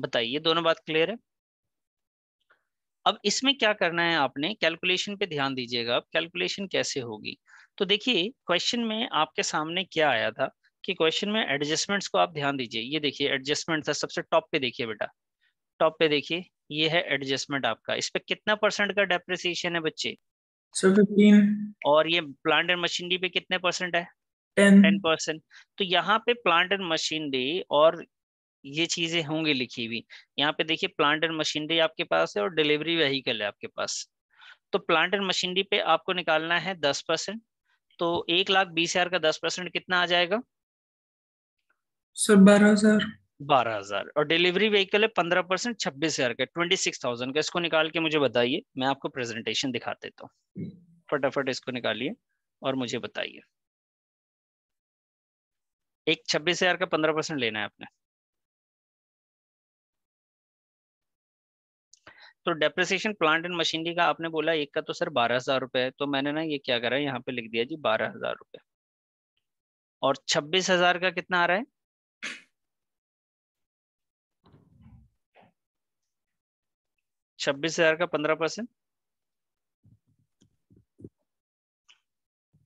बताइए दोनों बात क्लियर है अब इसमें क्या करना है आपने कैलकुलेशन पे ध्यान दीजिएगा अब कैलकुलेशन कैसे होगी तो देखिए क्वेश्चन में आपके सामने क्या आया था कि क्वेश्चन में एडजस्टमेंट्स को आप ध्यान दीजिए ये देखिए एडजस्टमेंट था सबसे टॉप पे देखिए बेटा टॉप पे देखिए ये है एडजस्टमेंट आपका इस पर कितना परसेंट का डेप्रिसिएशन है बच्चे फिफ्टीन और ये प्लांट एंड मशीनरी पे कितने परसेंट है टेन परसेंट तो यहाँ पे प्लांट एंड मशीनरी और ये चीजें होंगी लिखी हुई यहाँ पे देखिए प्लांट एंड मशीनरी आपके पास है और डिलीवरी व्हीकल है आपके पास तो प्लांट एंड मशीनरी पे आपको निकालना है दस परसेंट तो एक लाख बीस हजार का दस परसेंट कितना आ जाएगा सर बारह हजार बारह हजार और डिलीवरी व्हीकल है पंद्रह परसेंट छब्बीस हजार का ट्वेंटी सिक्स थाउजेंड का इसको निकाल के मुझे बताइए मैं आपको प्रेजेंटेशन दिखा देता हूँ फटाफट इसको निकालिए और मुझे बताइए एक छब्बीस हजार का पंद्रह परसेंट लेना है आपने तो डेप्रिसिएशन प्लांट एंड मशीनरी का आपने बोला एक का तो सर बारह हजार रुपये है तो मैंने ना ये क्या करा यहाँ पे लिख दिया जी बारह हजार रुपये और छब्बीस हजार का कितना आ रहा है छब्बीस हजार का पंद्रह परसेंट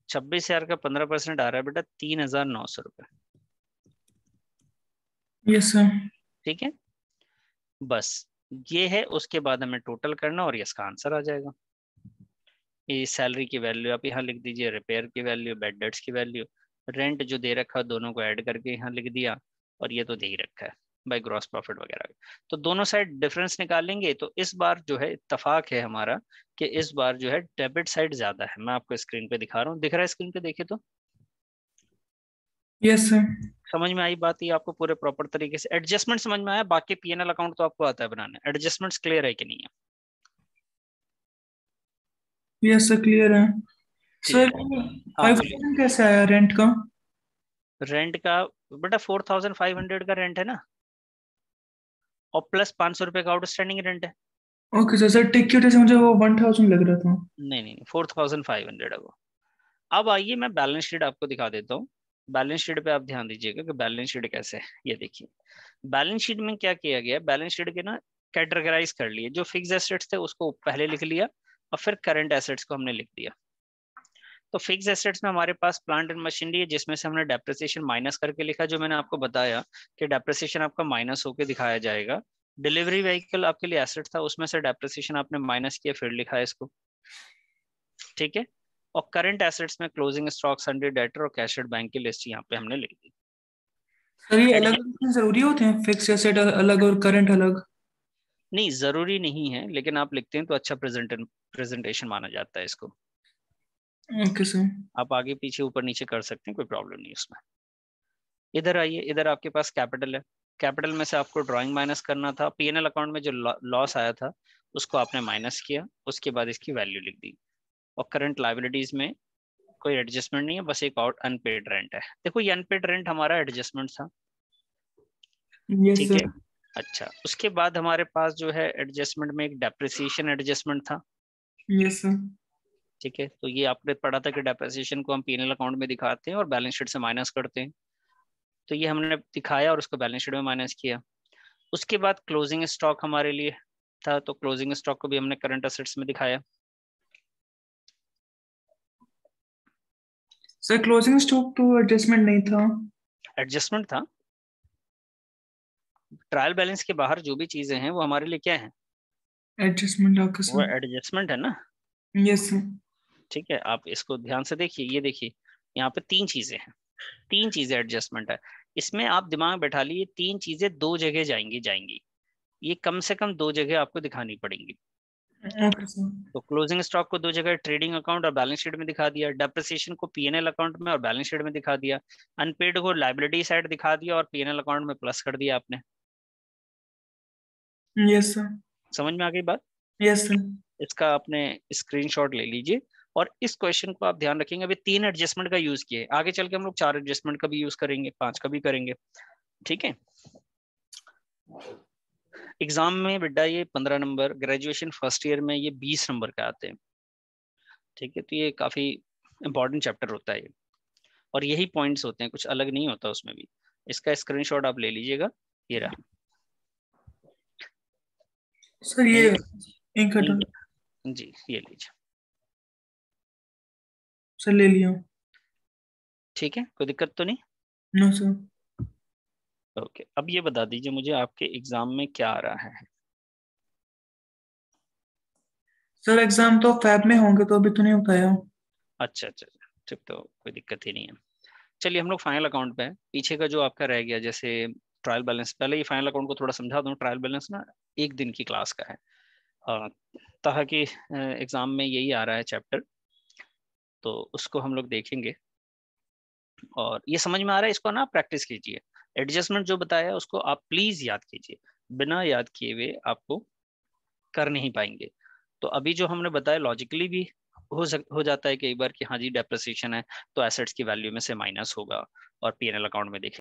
छब्बीस हजार का पंद्रह परसेंट आ रहा है बेटा तीन हजार नौ सौ रुपये ठीक है बस ये है उसके बाद हमें टोटल करना और इसका आंसर आ जाएगा ये सैलरी की वैल्यू आप यहाँ लिख दीजिए रिपेयर की वैल्यू बेड की वैल्यू रेंट जो दे रखा दोनों को ऐड करके यहाँ लिख दिया और ये तो दे ही रखा है बाय ग्रॉस प्रॉफिट वगैरह तो दोनों साइड डिफरेंस निकालेंगे तो इस बार जो है इतफाक है हमारा कि इस बार जो है डेबिट साइड ज्यादा है मैं आपको स्क्रीन पे दिखा रहा हूँ दिख रहा है स्क्रीन पे देखिए तो यस yes, समझ में आई बात ये आपको पूरे प्रॉपर तरीके से एडजस्टमेंट समझ में आया बाकी पीएनएल अकाउंट तो आपको आता है बनाने एडजस्टमेंट क्लियर है कि नहीं है यस सर क्लियर है सर फाइव कैसा है रेंट हाँ, का रेंट का बेटा फोर थाउजेंड फाइव हंड्रेड का रेंट है ना और प्लस पाँच सौ रुपए का आउटस्टैंडिंग रेंट है ओके सर सर टिकट से मुझे वो वन थाउजेंड लग रहा था नहीं नहीं फोर थाउजेंड फाइव हंड्रेड है वो अब आइए मैं बैलेंस शीट आपको दिखा देता हूँ बैलेंस शीट पे आप ध्यान दीजिएगा कि बैलेंस शीट कैसे है ये देखिए बैलेंस शीट में क्या किया गया बैलेंस शीट के ना कैटेगराइज कर लिए जो फिक्स एसेट्स थे उसको पहले लिख लिया और फिर करंट एसेट्स को हमने लिख दिया तो फिक्स एसेट्स में हमारे पास प्लांट एंड मशीनरी है जिसमें से हमने डेप्रिसिएशन माइनस करके लिखा जो मैंने आपको बताया कि डेप्रिसिएशन आपका माइनस होकर दिखाया जाएगा डिलीवरी व्हीकल आपके लिए एसेट था उसमें से डेप्रिसिएशन आपने माइनस किया फिर लिखा है इसको ठीक है और करंट एसेट्स में क्लोजिंग स्टॉक संडे डेटर और कैशेड बैंक की लिस्ट यहाँ पे हमने लिख दी सर ये अलग जरूरी होते हैं फिक्स एसेट अलग और करंट अलग नहीं जरूरी नहीं है लेकिन आप लिखते हैं तो अच्छा प्रेजेंटेशन माना जाता है इसको ओके सर आप आगे पीछे ऊपर नीचे कर सकते हैं कोई प्रॉब्लम नहीं उसमें इधर आइए इधर आपके पास कैपिटल है कैपिटल में से आपको ड्राइंग माइनस करना था पीएनएल अकाउंट में जो लॉस आया था उसको आपने माइनस किया उसके बाद इसकी वैल्यू लिख दी और करंट लाइबिलिटीज में कोई एडजस्टमेंट नहीं है बस एक और अनपेड रेंट है देखो ये अनपेड रेंट हमारा एडजस्टमेंट था yes, ठीक है अच्छा उसके बाद हमारे पास जो है एडजस्टमेंट में एक डेप्रिसिएशन एडजस्टमेंट था यस ठीक है तो ये आपने पढ़ा था कि डेप्रिसिएशन को हम पीएनएल अकाउंट में दिखाते हैं और बैलेंस शीट से माइनस करते हैं तो ये हमने दिखाया और उसको बैलेंस शीट में माइनस किया उसके बाद क्लोजिंग स्टॉक हमारे लिए था तो क्लोजिंग स्टॉक को भी हमने करंट असेट्स में दिखाया सर क्लोजिंग स्टॉक तो एडजस्टमेंट नहीं था एडजस्टमेंट था ट्रायल बैलेंस के बाहर जो भी चीजें हैं वो हमारे लिए क्या है एडजस्टमेंट वो एडजस्टमेंट है ना यस yes, ठीक है आप इसको ध्यान से देखिए ये देखिए यहाँ पे तीन चीजें हैं तीन चीजें एडजस्टमेंट है इसमें आप दिमाग बैठा लिए तीन चीजें दो जगह जाएंगी जाएंगी ये कम से कम दो जगह आपको दिखानी पड़ेंगी हम्म, हम्म, हम्म। तो क्लोजिंग स्टॉक को दो जगह ट्रेडिंग अकाउंट और बैलेंस शीट में दिखा दिया डेप्रिसिएशन को पीएनएल अकाउंट में और बैलेंस शीट में दिखा दिया अनपेड को लाइबिलिटी साइड दिखा दिया और पीएनएल अकाउंट में प्लस कर दिया आपने यस yes, समझ में आ गई बात यस सर इसका आपने स्क्रीनशॉट ले लीजिए और इस क्वेश्चन को आप ध्यान रखेंगे अभी तीन एडजस्टमेंट का यूज किए आगे चल के हम लोग चार एडजस्टमेंट का भी यूज करेंगे पांच का भी करेंगे ठीक है एग्जाम में बेटा ये पंद्रह नंबर ग्रेजुएशन फर्स्ट ईयर में ये बीस नंबर का आते हैं ठीक है तो ये काफ़ी इंपॉर्टेंट चैप्टर होता है ये और यही पॉइंट्स होते हैं कुछ अलग नहीं होता उसमें भी इसका स्क्रीनशॉट आप ले लीजिएगा ये रहा सर ये जी ये लीजिए सर ले लिया ठीक है कोई दिक्कत तो नहीं नो सर ओके अब ये बता दीजिए मुझे आपके एग्जाम में क्या आ रहा है सर एग्जाम तो फैब में होंगे तो अभी तो नहीं बताया अच्छा, अच्छा अच्छा ठीक तो कोई दिक्कत ही नहीं है चलिए हम लोग फाइनल अकाउंट पे पीछे का जो आपका रह गया जैसे ट्रायल बैलेंस पहले ये फाइनल अकाउंट को थोड़ा समझा दूँ ट्रायल बैलेंस ना एक दिन की क्लास का है ताकि कि एग्ज़ाम में यही आ रहा है चैप्टर तो उसको हम लोग देखेंगे और ये समझ में आ रहा है इसको ना प्रैक्टिस कीजिए एडजस्टमेंट जो बताया उसको आप प्लीज याद कीजिए बिना याद किए हुए आपको कर नहीं पाएंगे तो अभी जो हमने बताया लॉजिकली भी हो सक हो जाता है कई बार कि हाँ जी डेप्रेसिएशन है तो एसेट्स की वैल्यू में से माइनस होगा और पी अकाउंट में देखें